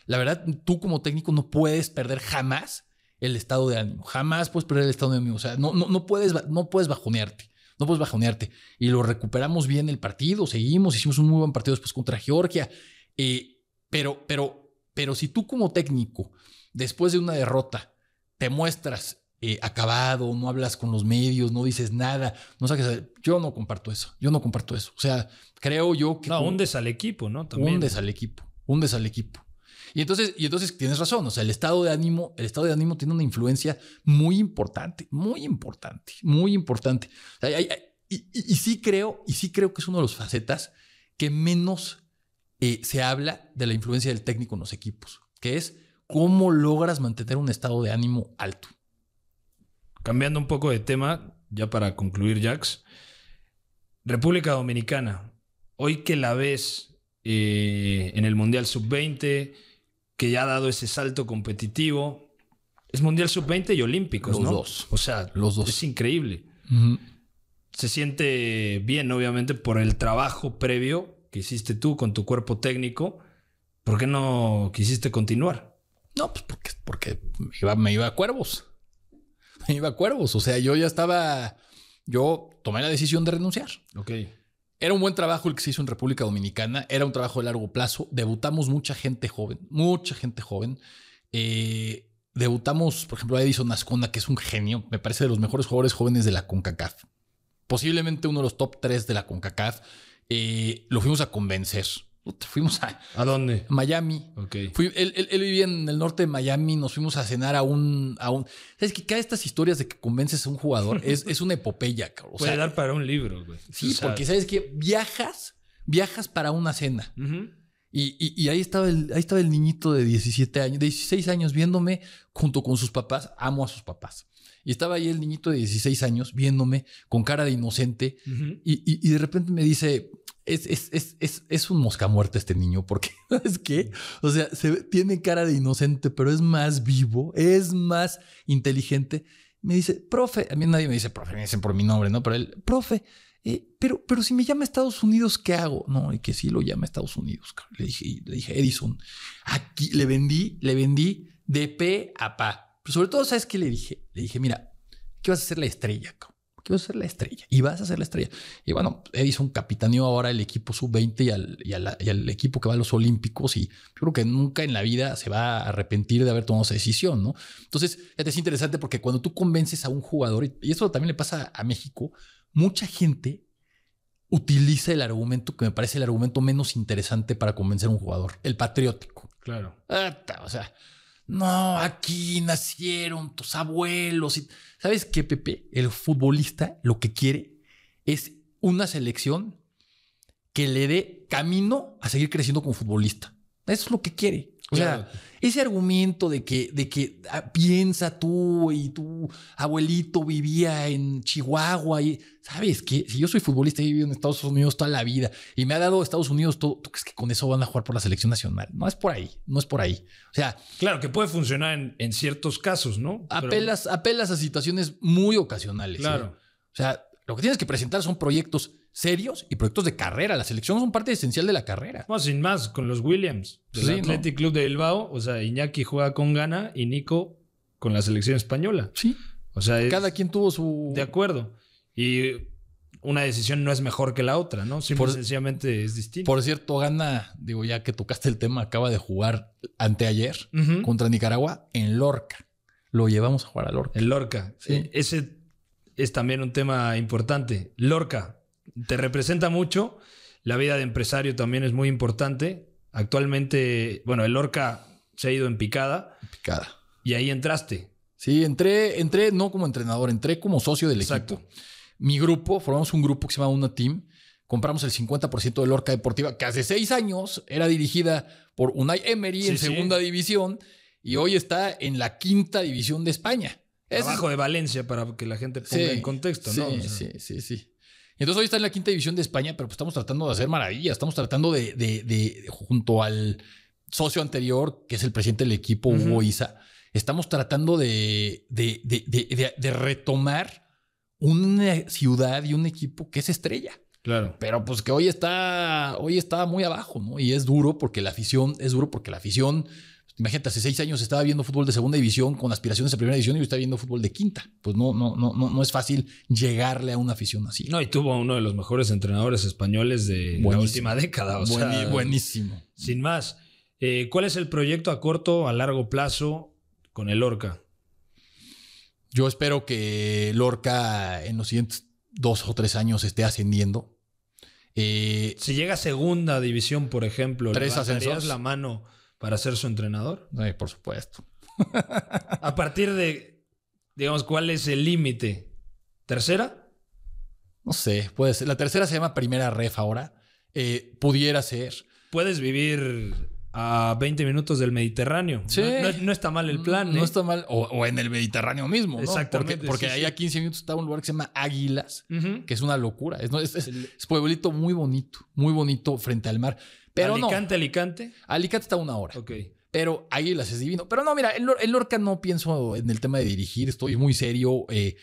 la verdad, tú como técnico no puedes perder jamás el estado de ánimo. Jamás puedes perder el estado de ánimo. O sea, no, no, no, puedes, no puedes bajonearte. No puedes bajonearte. Y lo recuperamos bien el partido. Seguimos, hicimos un muy buen partido después contra Georgia. Eh, pero, pero, pero si tú como técnico, después de una derrota, te muestras eh, acabado, no hablas con los medios, no dices nada, no sabes, yo no comparto eso, yo no comparto eso. O sea, creo yo que... No, hundes al equipo, ¿no? También. Hundes al equipo, hundes al equipo. Y entonces, y entonces tienes razón, o sea, el estado de ánimo, el estado de ánimo tiene una influencia muy importante, muy importante, muy importante. y, y, sí creo, y sí creo que es uno de los facetas que menos eh, se habla de la influencia del técnico en los equipos, que es cómo logras mantener un estado de ánimo alto. Cambiando un poco de tema, ya para concluir, Jax. República Dominicana, hoy que la ves eh, en el Mundial Sub-20, que ya ha dado ese salto competitivo, es Mundial Sub-20 y Olímpicos, los Dos. O sea, los dos. Es increíble. Se siente bien, obviamente, por el trabajo previo que hiciste tú con tu cuerpo técnico. ¿Por qué no quisiste continuar? No, pues porque, me iba a cuervos. iba a Cuervos. O sea, yo ya estaba, yo tomé la decisión de renunciar. Ok. Era un buen trabajo el que se hizo en República Dominicana, era un trabajo de largo plazo. Debutamos mucha gente joven, mucha gente joven. Eh, debutamos, por ejemplo, a Edison Nasconda, que es un genio, me parece de los mejores jugadores jóvenes de la CONCACAF. Posiblemente uno de los top tres de la CONCACAF. Eh, lo fuimos a convencer fuimos a... ¿A dónde? Miami. él, vivía en el norte de Miami, nos fuimos a cenar a un... A un ¿Sabes que Cada estas historias de que convences a un jugador es, una epopeya, cabrón. Puede dar para un libro, güey. Sí, porque ¿sabes que Viajas, viajas para una cena. y, y, ahí, estaba el, ahí estaba el niñito de 17 años, de 16 años viéndome junto con sus papás. Amo a sus papás. Y estaba ahí el niñito de 16 años viéndome con cara de inocente y, de repente me dice, es, es, es, es un este niño, porque es que, o sea, tiene cara de inocente, pero es más vivo, es más inteligente. Me dice, profe, a mí nadie me dice, profe, me dicen por mi nombre, ¿no? Pero él, profe, eh, pero, pero si me llama Estados Unidos, ¿qué hago? No, y que si lo llama Estados Unidos. Le dije, le dije, Edison, aquí le vendí, le vendí de P a PA. Pero sobre todo, ¿sabes qué le dije? Le dije, mira, ¿qué vas a hacer la estrella? ¿Qué vas a hacer la estrella? Y vas a ser la estrella. Y bueno, Edison capitaneó ahora el equipo sub-20 y al, equipo que va a los Olímpicos. Y yo creo que nunca en la vida se va a arrepentir de haber tomado esa decisión, ¿no? Entonces, es interesante porque cuando tú convences a un jugador, y eso también le pasa a México, mucha gente utiliza el argumento que me parece el argumento menos interesante para convencer a un jugador, el patriótico. Claro. Ah, o sea, no, aquí nacieron tus abuelos. ¿Sabes qué, Pepe? El futbolista lo que quiere es una selección que le dé camino a seguir creciendo como futbolista. Eso es lo que quiere. O sea, ese argumento de que, de que ah, piensa tú y tu abuelito vivía en Chihuahua y, ¿sabes que Si yo soy futbolista y he vivido en Estados Unidos toda la vida y me ha dado Estados Unidos todo, ¿tú crees que con eso van a jugar por la selección nacional? No es por ahí, no es por ahí. O sea... Claro, que puede funcionar en, ciertos casos, ¿no? Apelas, a situaciones muy ocasionales. ¿eh? Claro. O sea, lo que tienes que presentar son proyectos serios y proyectos de carrera. La selección es un parte esencial de la carrera. No, sin más, con los Williams, El Club de Bilbao, o sea, Iñaki juega con Gana y Nico con la selección española. Sí. O sea, cada quien tuvo su. De acuerdo. Y una decisión no es mejor que la otra, ¿no? Simple e- sencillamente es distinto. Por cierto, Gana, digo, ya que tocaste el tema, acaba de jugar anteayer contra Nicaragua en Lorca. Lo llevamos a jugar a Lorca. En Lorca. Sí. E-, ese es también un tema importante. Lorca, te representa mucho. La vida de empresario también es muy importante. Actualmente, bueno, el Orca se ha ido en picada. Picada. Y ahí entraste. Sí, entré, entré no como entrenador, entré como socio del Exacto. equipo. Mi grupo, formamos un grupo que se llama Una Team. Compramos el 50% del Orca Deportiva, que hace seis años era dirigida por Unai Emery en segunda división y hoy está en la quinta división de España. Abajo es... de Valencia, para que la gente ponga en contexto, ¿no? sí, sí, sí. Entonces hoy está en la quinta división de España, pero pues, estamos tratando de hacer maravillas, estamos tratando de, de, junto al socio anterior, que es el presidente del equipo, Hugo Isa, estamos tratando de, de retomar una ciudad y un equipo que es estrella. Claro. Pero pues que hoy está, hoy está muy abajo, ¿no? Y es duro porque la afición, es duro porque la afición Imagínate, hace seis años estaba viendo fútbol de segunda división con aspiraciones de primera división y usted está viendo fútbol de quinta. Pues no, no, no, no, es fácil llegarle a una afición así. No, y tuvo uno de los mejores entrenadores españoles de la última década. buenísimo. Sin más. Eh, ¿Cuál es el proyecto a corto, a largo plazo con el Orca? Yo espero que el Orca en los siguientes dos o tres años esté ascendiendo. Eh, si llega a segunda división, por ejemplo, tres ascensos. la mano para ser su entrenador? por supuesto. a partir de, digamos, ¿cuál es el límite? ¿Tercera? No sé, puede ser. La tercera se llama primera ref ahora. Eh, pudiera ser. Puedes vivir a 20 minutos del Mediterráneo. Sí. No, está mal el plan. No, ¿eh? está mal. O, en el Mediterráneo mismo. Exactamente. Porque, porque ahí a 15 minutos está un lugar que se llama Águilas, que es una locura. Es, es pueblito muy bonito, muy bonito frente al mar. Alicante, Alicante. Alicante está una hora. Ok. Pero Águilas es divino. Pero no, mira, el, Lorca no pienso en el tema de dirigir, estoy muy serio. Eh,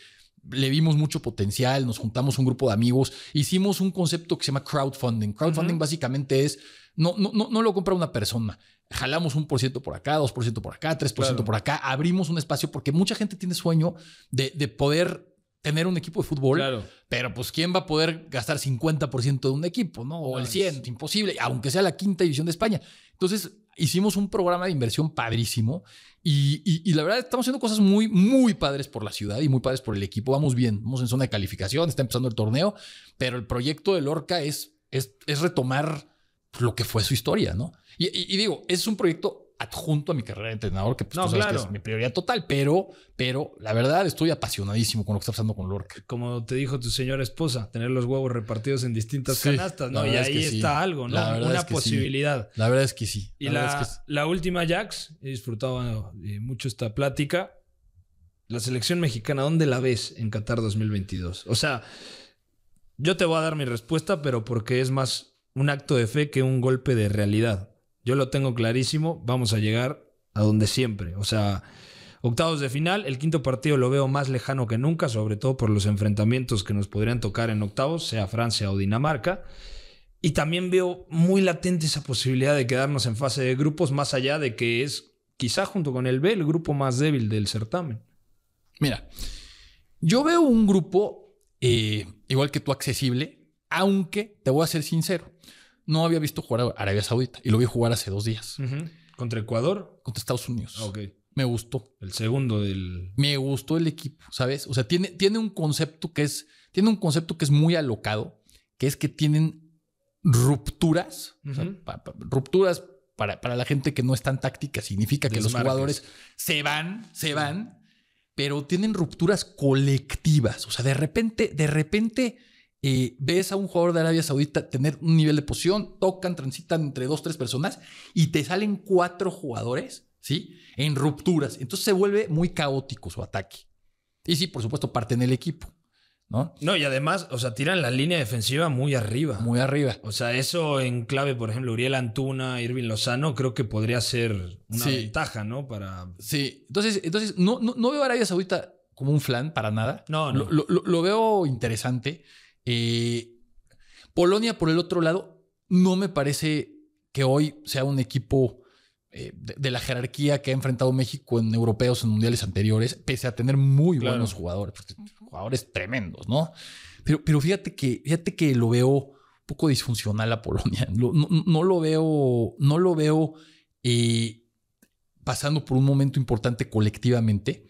le vimos mucho potencial, nos juntamos un grupo de amigos, hicimos un concepto que se llama crowdfunding. Crowdfunding básicamente es, no, no, no, lo compra una persona, jalamos un por ciento por acá, dos por ciento por acá, tres por ciento por acá, abrimos un espacio porque mucha gente tiene sueño de, de poder tener un equipo de fútbol, pero pues ¿quién va a poder gastar 50% de un equipo, no? O el 100, imposible, aunque sea la quinta división de España. Entonces, hicimos un programa de inversión padrísimo y, la verdad estamos haciendo cosas muy, muy padres por la ciudad y muy padres por el equipo. Vamos bien, vamos en zona de calificación, está empezando el torneo, pero el proyecto de Lorca es, es, retomar lo que fue su historia, ¿no? Y, y digo, es un proyecto adjunto a mi carrera de entrenador, que pues, no, es mi prioridad total, pero, pero la verdad estoy apasionadísimo con lo que está pasando con Lorca. Como te dijo tu señora esposa, tener los huevos repartidos en distintas canastas, ¿no? Y ahí está algo, Una posibilidad. La verdad es que sí. y la, la, última, Jax, he disfrutado eh, mucho esta plática. La selección mexicana, ¿dónde la ves en Qatar 2022? O sea, yo te voy a dar mi respuesta, pero porque es más un acto de fe que un golpe de realidad. Yo lo tengo clarísimo, vamos a llegar a donde siempre. O sea, octavos de final, el quinto partido lo veo más lejano que nunca, sobre todo por los enfrentamientos que nos podrían tocar en octavos, sea Francia o Dinamarca. Y también veo muy latente esa posibilidad de quedarnos en fase de grupos, más allá de que es quizá junto con el B el grupo más débil del certamen. Mira, yo veo un grupo eh, igual que tú accesible, aunque te voy a ser sincero, no había visto jugar Arabia Saudita y lo vi jugar hace dos días. ¿Contra Ecuador? Contra Estados Unidos. Me gustó. El segundo del. Me gustó el equipo, ¿sabes? O sea, tiene, tiene un concepto que es. Tiene un concepto que es muy alocado, que es que tienen rupturas. rupturas para, para, la gente que no es tan táctica, significa que los jugadores se van, se van, pero tienen rupturas colectivas. O sea, de repente, de repente eh, ves a un jugador de Arabia Saudita tener un nivel de posición, tocan, transitan entre dos, tres personas y te salen cuatro jugadores, ¿sí? En rupturas. Entonces se vuelve muy caótico su ataque. Y sí, por supuesto, parten el equipo. ¿No? ¿no? y además, o sea, tiran la línea defensiva muy arriba. Muy arriba. O sea, eso en clave, por ejemplo, Uriel Antuna, Irving Lozano, creo que podría ser una ventaja, ¿no? Para... Sí, entonces, entonces no, veo a Arabia Saudita como un flan para nada. No, no. Lo, lo veo interesante. Eh, Polonia, por el otro lado, no me parece que hoy sea un equipo eh, de, la jerarquía que ha enfrentado México en europeos en mundiales anteriores, pese a tener muy buenos jugadores, jugadores tremendos, ¿no? Pero, pero fíjate que, fíjate que lo veo un poco disfuncional a Polonia. no, lo veo, no lo veo eh, pasando por un momento importante colectivamente.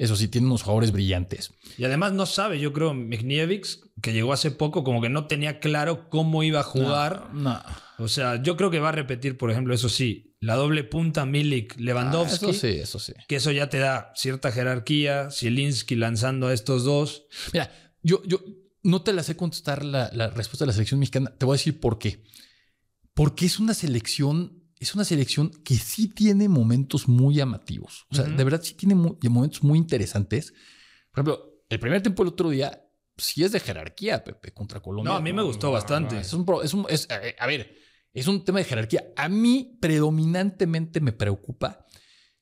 Eso sí, tiene unos jugadores brillantes. Y además no sabe, yo creo, Mikniewicz, que llegó hace poco, como que no tenía claro cómo iba a jugar. No, O sea, yo creo que va a repetir, por ejemplo, eso sí, la doble punta Milik Lewandowski. Ah, eso sí, eso sí. Que eso ya te da cierta jerarquía, Zielinski lanzando a estos dos. Mira, yo, yo no te la sé contestar la, la respuesta de la selección mexicana. Te voy a decir por qué. Porque es una selección es una selección que sí tiene momentos muy llamativos. O sea, de verdad sí tiene momentos muy interesantes. Por ejemplo, el primer tiempo el otro día sí es de jerarquía, Pepe, contra Colombia. No, a mí me gustó bastante. es un, es eh, a ver, es un tema de jerarquía. A mí predominantemente me preocupa,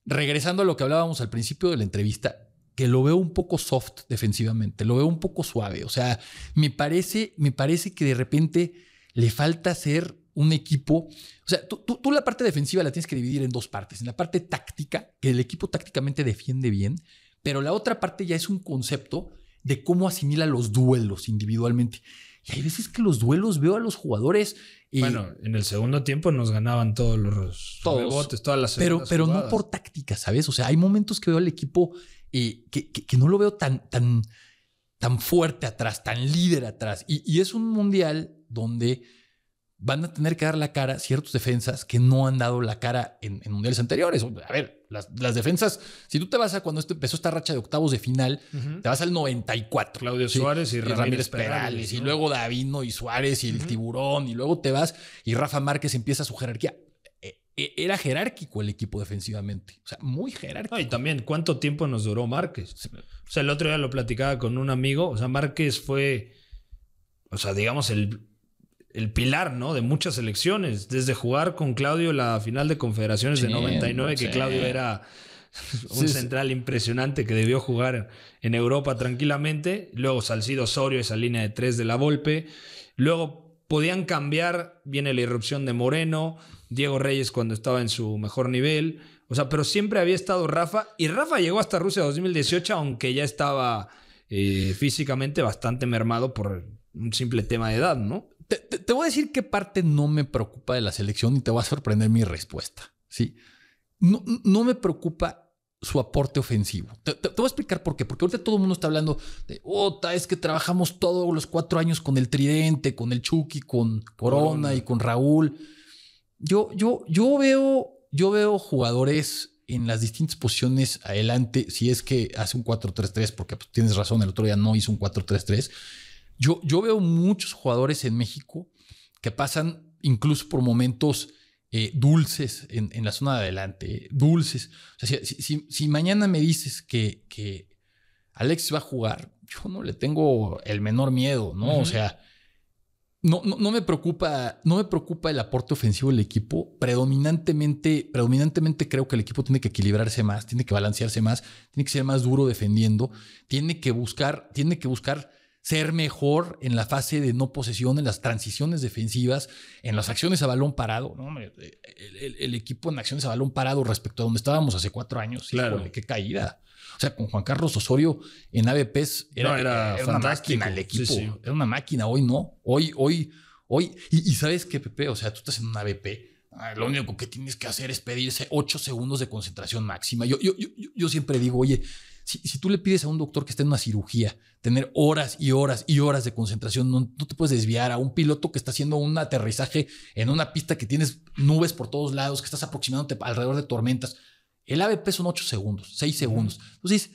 regresando a lo que hablábamos al principio de la entrevista, que lo veo un poco soft defensivamente, lo veo un poco suave. O sea, me parece, me parece que de repente le falta ser un equipo. O sea, tú, la parte defensiva la tienes que dividir en dos partes. En la parte táctica, que el equipo tácticamente defiende bien, pero la otra parte ya es un concepto de cómo asimila los duelos individualmente. Y hay veces que los duelos veo a los jugadores. y... Eh, bueno, en el segundo tiempo nos ganaban todos los todos, rebotes, todas las Pero, pero no por táctica, ¿sabes? O sea, hay momentos que veo al equipo eh, que, no lo veo tan, tan, tan fuerte atrás, tan líder atrás. Y, y es un mundial donde van a tener que dar la cara ciertas defensas que no han dado la cara en, mundiales anteriores. A ver, las, defensas, si tú te vas a cuando empezó esta racha de octavos de final, te vas al 94, Claudio Suárez y, Ramírez, Perales, y luego Davino y Suárez y el tiburón, y luego te vas y Rafa Márquez empieza su jerarquía e, e, era jerárquico el equipo defensivamente. O sea, muy jerárquico. y también, ¿cuánto tiempo nos duró Márquez? O sea, el otro día lo platicaba con un amigo. O sea, Márquez fue, o sea, digamos, el, el pilar, ¿no? De muchas elecciones. Desde jugar con Claudio la final de Confederaciones de 99, que Claudio era un central impresionante que debió jugar en Europa tranquilamente. Luego Salcido Osorio, esa línea de tres de la Volpe. Luego podían cambiar, viene la irrupción de Moreno, Diego Reyes cuando estaba en su mejor nivel. O sea, pero siempre había estado Rafa. Y Rafa llegó hasta Rusia 2018, aunque ya estaba eh, físicamente bastante mermado por un simple tema de edad, ¿no? te, voy a decir qué parte no me preocupa de la selección y te va a sorprender mi respuesta. ¿sí? No, me preocupa su aporte ofensivo. Te, voy a explicar por qué. Porque ahorita todo el mundo está hablando de, oh, es que trabajamos todos los cuatro años con el Tridente, con el Chucky, con Corona, y con Raúl. Yo, yo, yo, veo, yo veo jugadores en las distintas posiciones adelante, si es que hace un 4-3-3, porque pues, tienes razón, el otro día no hizo un 4-3-3 yo, veo muchos jugadores en México que pasan incluso por momentos eh, dulces en, la zona de adelante, dulces. O sea, si, mañana me dices que, que Alex va a jugar, yo no le tengo el menor miedo, ¿no? O sea, no, no, no, me preocupa, no me preocupa el aporte ofensivo del equipo. Predominantemente, predominantemente creo que el equipo tiene que equilibrarse más, tiene que balancearse más, tiene que ser más duro defendiendo, tiene que buscar, tiene que buscar ser mejor en la fase de no posesión, en las transiciones defensivas, en las acciones a balón parado. Eh, el, equipo en acciones a balón parado respecto a donde estábamos hace cuatro años. Claro. qué caída. O sea, con Juan Carlos Osorio en ABPs era, una máquina el equipo. Era una máquina. Hoy no. Hoy, hoy, hoy. Y, sabes qué, Pepe, o sea, tú estás en un ABP. Ah, lo único que tienes que hacer es pedirse ocho segundos de concentración máxima. yo, yo siempre digo, oye, si, tú le pides a un doctor que esté en una cirugía tener horas y horas y horas de concentración, no, te puedes desviar a un piloto que está haciendo un aterrizaje en una pista que tienes nubes por todos lados, que estás aproximándote alrededor de tormentas. El AVP son ocho segundos, 6 segundos. Entonces,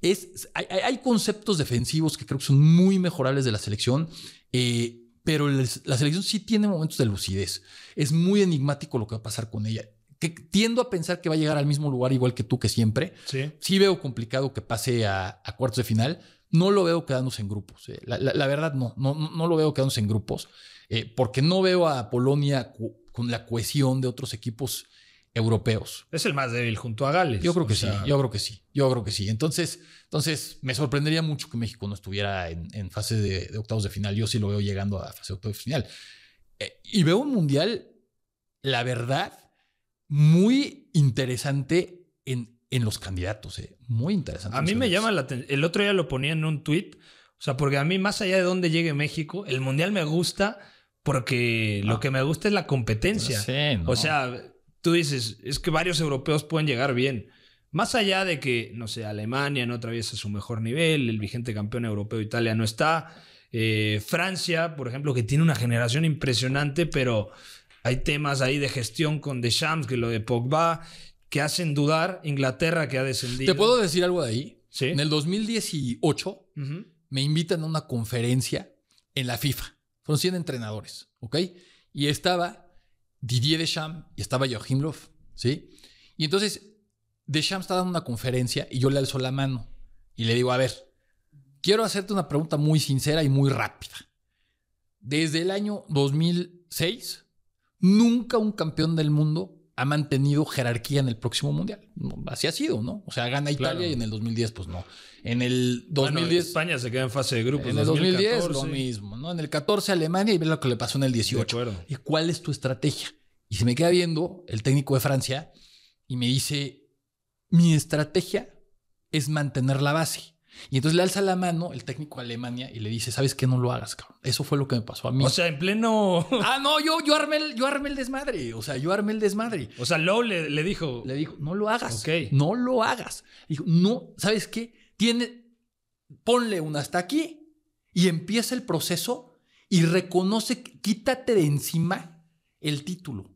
es, hay, conceptos defensivos que creo que son muy mejorables de la selección. Eh, pero la selección sí tiene momentos de lucidez. Es muy enigmático lo que va a pasar con ella que tiendo a pensar que va a llegar al mismo lugar igual que tú que siempre. Sí. veo complicado que pase a, cuartos de final. No lo veo quedándose en grupos. Eh. La, verdad, no, no, no lo veo quedándose en grupos. Eh, porque no veo a Polonia con la cohesión de otros equipos europeos. Es el más débil junto a Gales. Yo creo que sí, yo creo que sí, yo creo que sí. Entonces, entonces me sorprendería mucho que México no estuviera en, fase de, octavos de final. Yo sí lo veo llegando a fase de octavos de final. Eh, y veo un mundial, la verdad, muy interesante en, los candidatos, eh, muy interesante. A mí me llama la atención, el otro día lo ponía en un tweet, o sea, porque a mí más allá de dónde llegue México, el Mundial me gusta porque lo ah. que me gusta es la competencia. O sea, tú dices, es que varios europeos pueden llegar bien. Más allá de que, no sé, Alemania no atraviesa su mejor nivel, el vigente campeón europeo Italia no está, eh, Francia, por ejemplo, que tiene una generación impresionante, pero hay temas ahí de gestión con Deschamps, que lo de Pogba, que hacen dudar Inglaterra que ha descendido. ¿Te puedo decir algo de ahí? Sí. En el 2018 me invitan a una conferencia en la FIFA. Fueron 100 entrenadores, ¿ok? Y estaba Didier Deschamps y estaba Joachim Löw, ¿sí? Y entonces Deschamps está dando una conferencia y yo le alzo la mano y le digo, a ver, quiero hacerte una pregunta muy sincera y muy rápida. Desde el año 2006 Nunca un campeón del mundo ha mantenido jerarquía en el próximo mundial. Así ha sido, ¿no? O sea, gana Italia y en el 2010, pues no. En el 2010. Ah, España se queda en fase de grupos. En el 2010, 2014. lo mismo, ¿no? En el 14, Alemania y ve lo que le pasó en el 18. ¿Y cuál es tu estrategia? Y se me queda viendo el técnico de Francia y me dice: Mi estrategia es mantener la base. Y entonces le alza la mano el técnico Alemania y le dice, ¿sabes qué? No lo hagas, cabrón. Eso fue lo que me pasó a mí. O sea, en pleno... ah, no, yo, yo, armé, el, yo el desmadre. O sea, yo armé el desmadre. O sea, Lowe le, dijo... Le dijo, no lo hagas. No lo hagas. Dijo, no, ¿sabes qué? Tiene... Ponle una hasta aquí y empieza el proceso y reconoce, quítate de encima el título.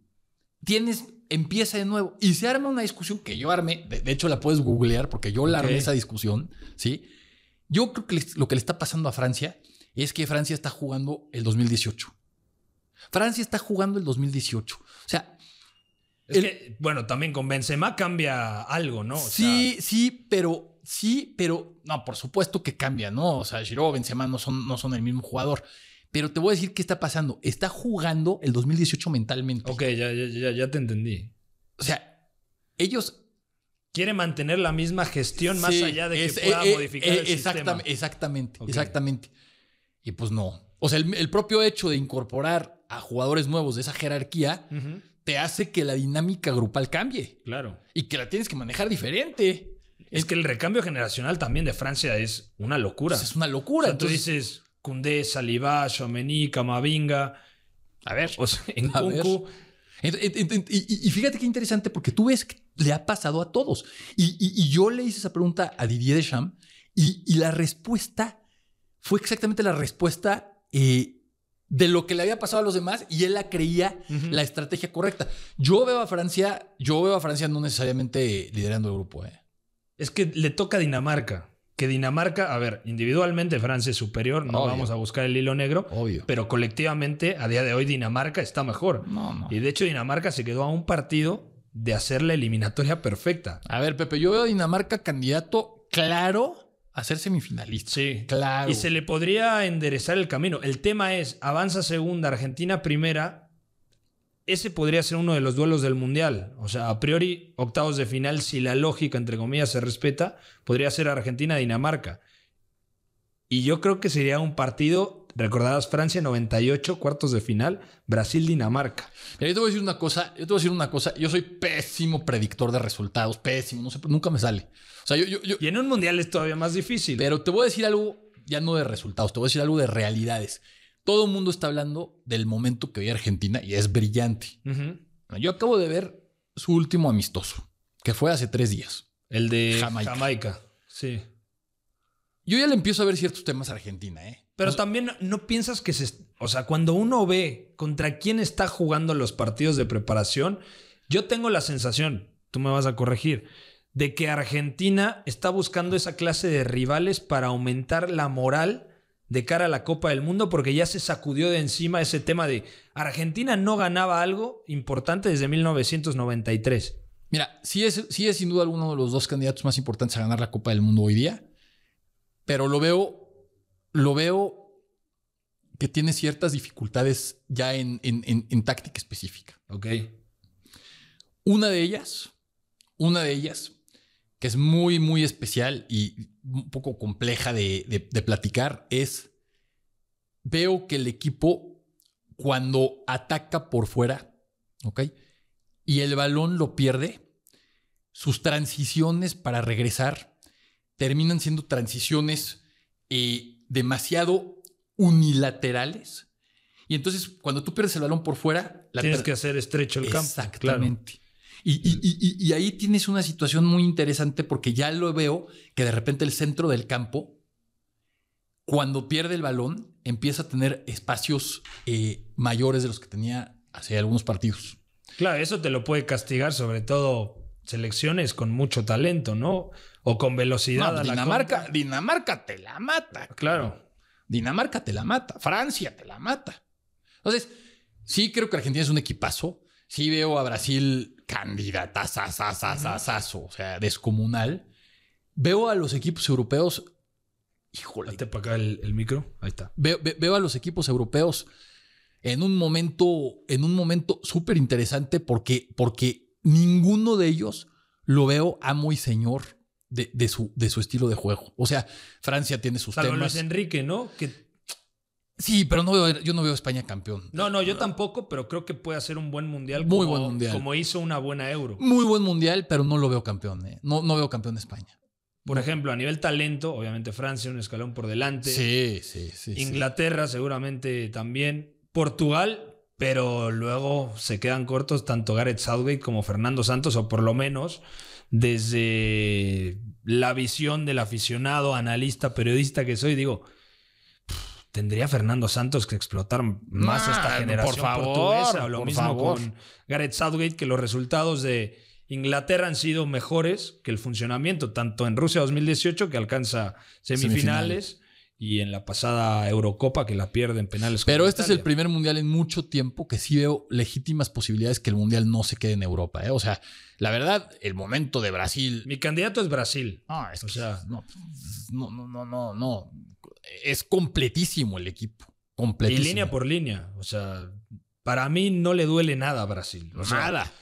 Tienes empieza de nuevo y se arma una discusión que yo arme De, hecho, la puedes googlear porque yo la esa discusión. Sí, yo creo que lo que le está pasando a Francia es que Francia está jugando el 2018. Francia está jugando el 2018. O sea, bueno, también con Benzema cambia algo, ¿no? sí, sí, pero sí, pero no, por supuesto que cambia, ¿no? O sea, Giroud, Benzema no son, no son el mismo jugador. Pero te voy a decir qué está pasando. Está jugando el 2018 mentalmente. Ok, ya, te entendí. O sea, ellos... Quieren mantener la misma gestión más allá de que pueda eh, eh, modificar el eh, sistema. Exactamente, exactamente. Y pues no. O sea, el, propio hecho de incorporar a jugadores nuevos de esa jerarquía te hace que la dinámica grupal cambie. Claro. Y que la tienes que manejar diferente. Es que el recambio generacional también de Francia es una locura. es una locura. O Entonces, tú dices, Cundés, Salivá, Menica, Camavinga. A ver, en Y, fíjate qué interesante, porque tú ves que le ha pasado a todos. Y, yo le hice esa pregunta a Didier Deschamps y, la respuesta fue exactamente la respuesta eh, de lo que le había pasado a los demás y él la creía la estrategia correcta. Yo veo a Francia, yo veo a Francia no necesariamente liderando el grupo. ¿eh? Es que le toca a Dinamarca que Dinamarca, a ver, individualmente Francia es superior, no vamos a buscar el hilo negro, Obvio. pero colectivamente a día de hoy Dinamarca está mejor. Y de hecho Dinamarca se quedó a un partido de hacer la eliminatoria perfecta. A ver, Pepe, yo veo a Dinamarca candidato claro a ser semifinalista. Sí, claro. Y se le podría enderezar el camino. El tema es, avanza segunda, Argentina primera, ese podría ser uno de los duelos del Mundial. O sea, a priori, octavos de final, si la lógica, entre comillas, se respeta, podría ser Argentina-Dinamarca. Y yo creo que sería un partido, recordarás Francia 98, cuartos de final, Brasil-Dinamarca. Yo te voy a decir una cosa, yo te voy a decir una cosa, yo soy pésimo predictor de resultados, pésimo, no sé, nunca me sale. O sea, yo, y en un mundial es todavía más difícil. Pero te voy a decir algo, ya no de resultados, te voy a decir algo de realidades todo el mundo está hablando del momento que vive Argentina y es brillante. Yo acabo de ver su último amistoso, que fue hace tres días. El de Jamaica. Sí. Yo ya le empiezo a ver ciertos temas a Argentina, ¿eh? Pero también no piensas que se. O sea, cuando uno ve contra quién está jugando los partidos de preparación, yo tengo la sensación, tú me vas a corregir, de que Argentina está buscando esa clase de rivales para aumentar la moral de cara a la Copa del Mundo porque ya se sacudió de encima ese tema de Argentina no ganaba algo importante desde 1993. Mira, sí es, sí es sin duda alguno de los dos candidatos más importantes a ganar la Copa del Mundo hoy día, pero lo veo, lo veo que tiene ciertas dificultades ya en, en, táctica específica. Ok. Una de ellas, una de ellas, que es muy, muy especial y un poco compleja de, platicar es, veo que el equipo cuando ataca por fuera, ¿ok? Y el balón lo pierde, sus transiciones para regresar terminan siendo transiciones eh, demasiado unilaterales. Y entonces, cuando tú pierdes el balón por fuera, la tienes que hacer estrecho el campo. Exactamente. Y, ahí tienes una situación muy interesante porque ya lo veo que de repente el centro del campo, cuando pierde el balón, empieza a tener espacios eh, mayores de los que tenía hace algunos partidos. Claro, eso te lo puede castigar, sobre todo selecciones con mucho talento, ¿no? O con velocidad. Dinamarca, Dinamarca te la mata. Claro. Dinamarca te la mata. Francia te la mata. Entonces, sí creo que Argentina es un equipazo. Sí veo a Brasil candidata, o sea, descomunal. Veo a los equipos europeos. Híjole. Date para acá el, micro. Ahí está. Veo, a los equipos europeos en un momento, en un momento súper interesante porque, porque ninguno de ellos lo veo amo y señor de, de, su, de su estilo de juego. O sea, Francia tiene sus Salvo temas. Luis Enrique, ¿no? Que Sí, pero no veo, yo no veo a España campeón. No, no, yo tampoco, pero creo que puede hacer un buen mundial. Muy como, buen mundial. Como hizo una buena euro. Muy buen mundial, pero no lo veo campeón. Eh. No, no veo campeón de España. Por ejemplo, a nivel talento, obviamente Francia un escalón por delante. Sí, sí, sí. Inglaterra seguramente también. Portugal, pero luego se quedan cortos tanto Gareth Southgate como Fernando Santos, o por lo menos desde la visión del aficionado, analista, periodista que soy, digo, tendría Fernando Santos que explotar más ah, esta generación portuguesa. lo mismo con Gareth Southgate, que los resultados de Inglaterra han sido mejores que el funcionamiento, tanto en Rusia 2018, que alcanza semifinales. y en la pasada Eurocopa que la pierden penales. Pero este es el primer mundial en mucho tiempo que sí veo legítimas posibilidades que el mundial no se quede en Europa. ¿eh? O sea, la verdad, el momento de Brasil. Mi candidato es Brasil. Ah, es no, no, no, no, no es completísimo el equipo. Completísimo. Y línea por línea. O sea, para mí no le duele nada a Brasil. nada.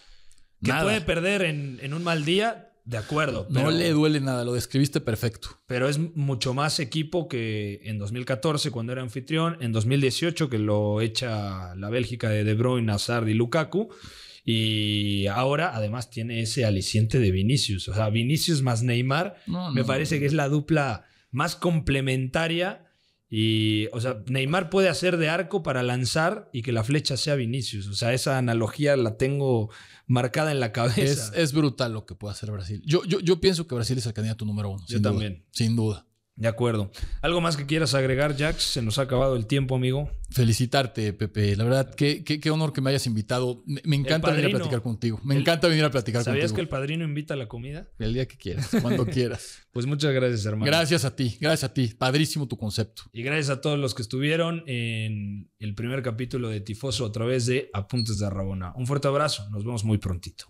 Que puede perder en, un mal día, de acuerdo. no le duele nada, lo describiste perfecto. Pero es mucho más equipo que en 2014, cuando era anfitrión, en 2018, que lo echa la Bélgica de De Bruyne, Hazard y Lukaku. Y ahora además tiene ese aliciente de Vinicius. O sea, Vinicius más Neymar me parece que es la dupla más complementaria. Y, o sea, Neymar puede hacer de arco para lanzar y que la flecha sea Vinicius. O sea, esa analogía la tengo marcada en la cabeza. Es, brutal lo que puede hacer Brasil. Yo, yo, yo, pienso que Brasil es el candidato número uno. Yo también. sin duda. De acuerdo. ¿Algo más que quieras agregar, Jax? Se nos ha acabado el tiempo, amigo. Felicitarte, Pepe. La verdad, qué, qué, honor que me hayas invitado. Me, encanta venir a platicar contigo. Me encanta venir a platicar contigo. ¿Sabías que el padrino invita a la comida? El día que quieras, cuando quieras. Pues muchas gracias, hermano. Gracias a ti, gracias a ti. Padrísimo tu concepto. Y gracias a todos los que estuvieron en el primer capítulo de Tifoso a través de Apuntes de Rabona. Un fuerte abrazo. Nos vemos muy prontito.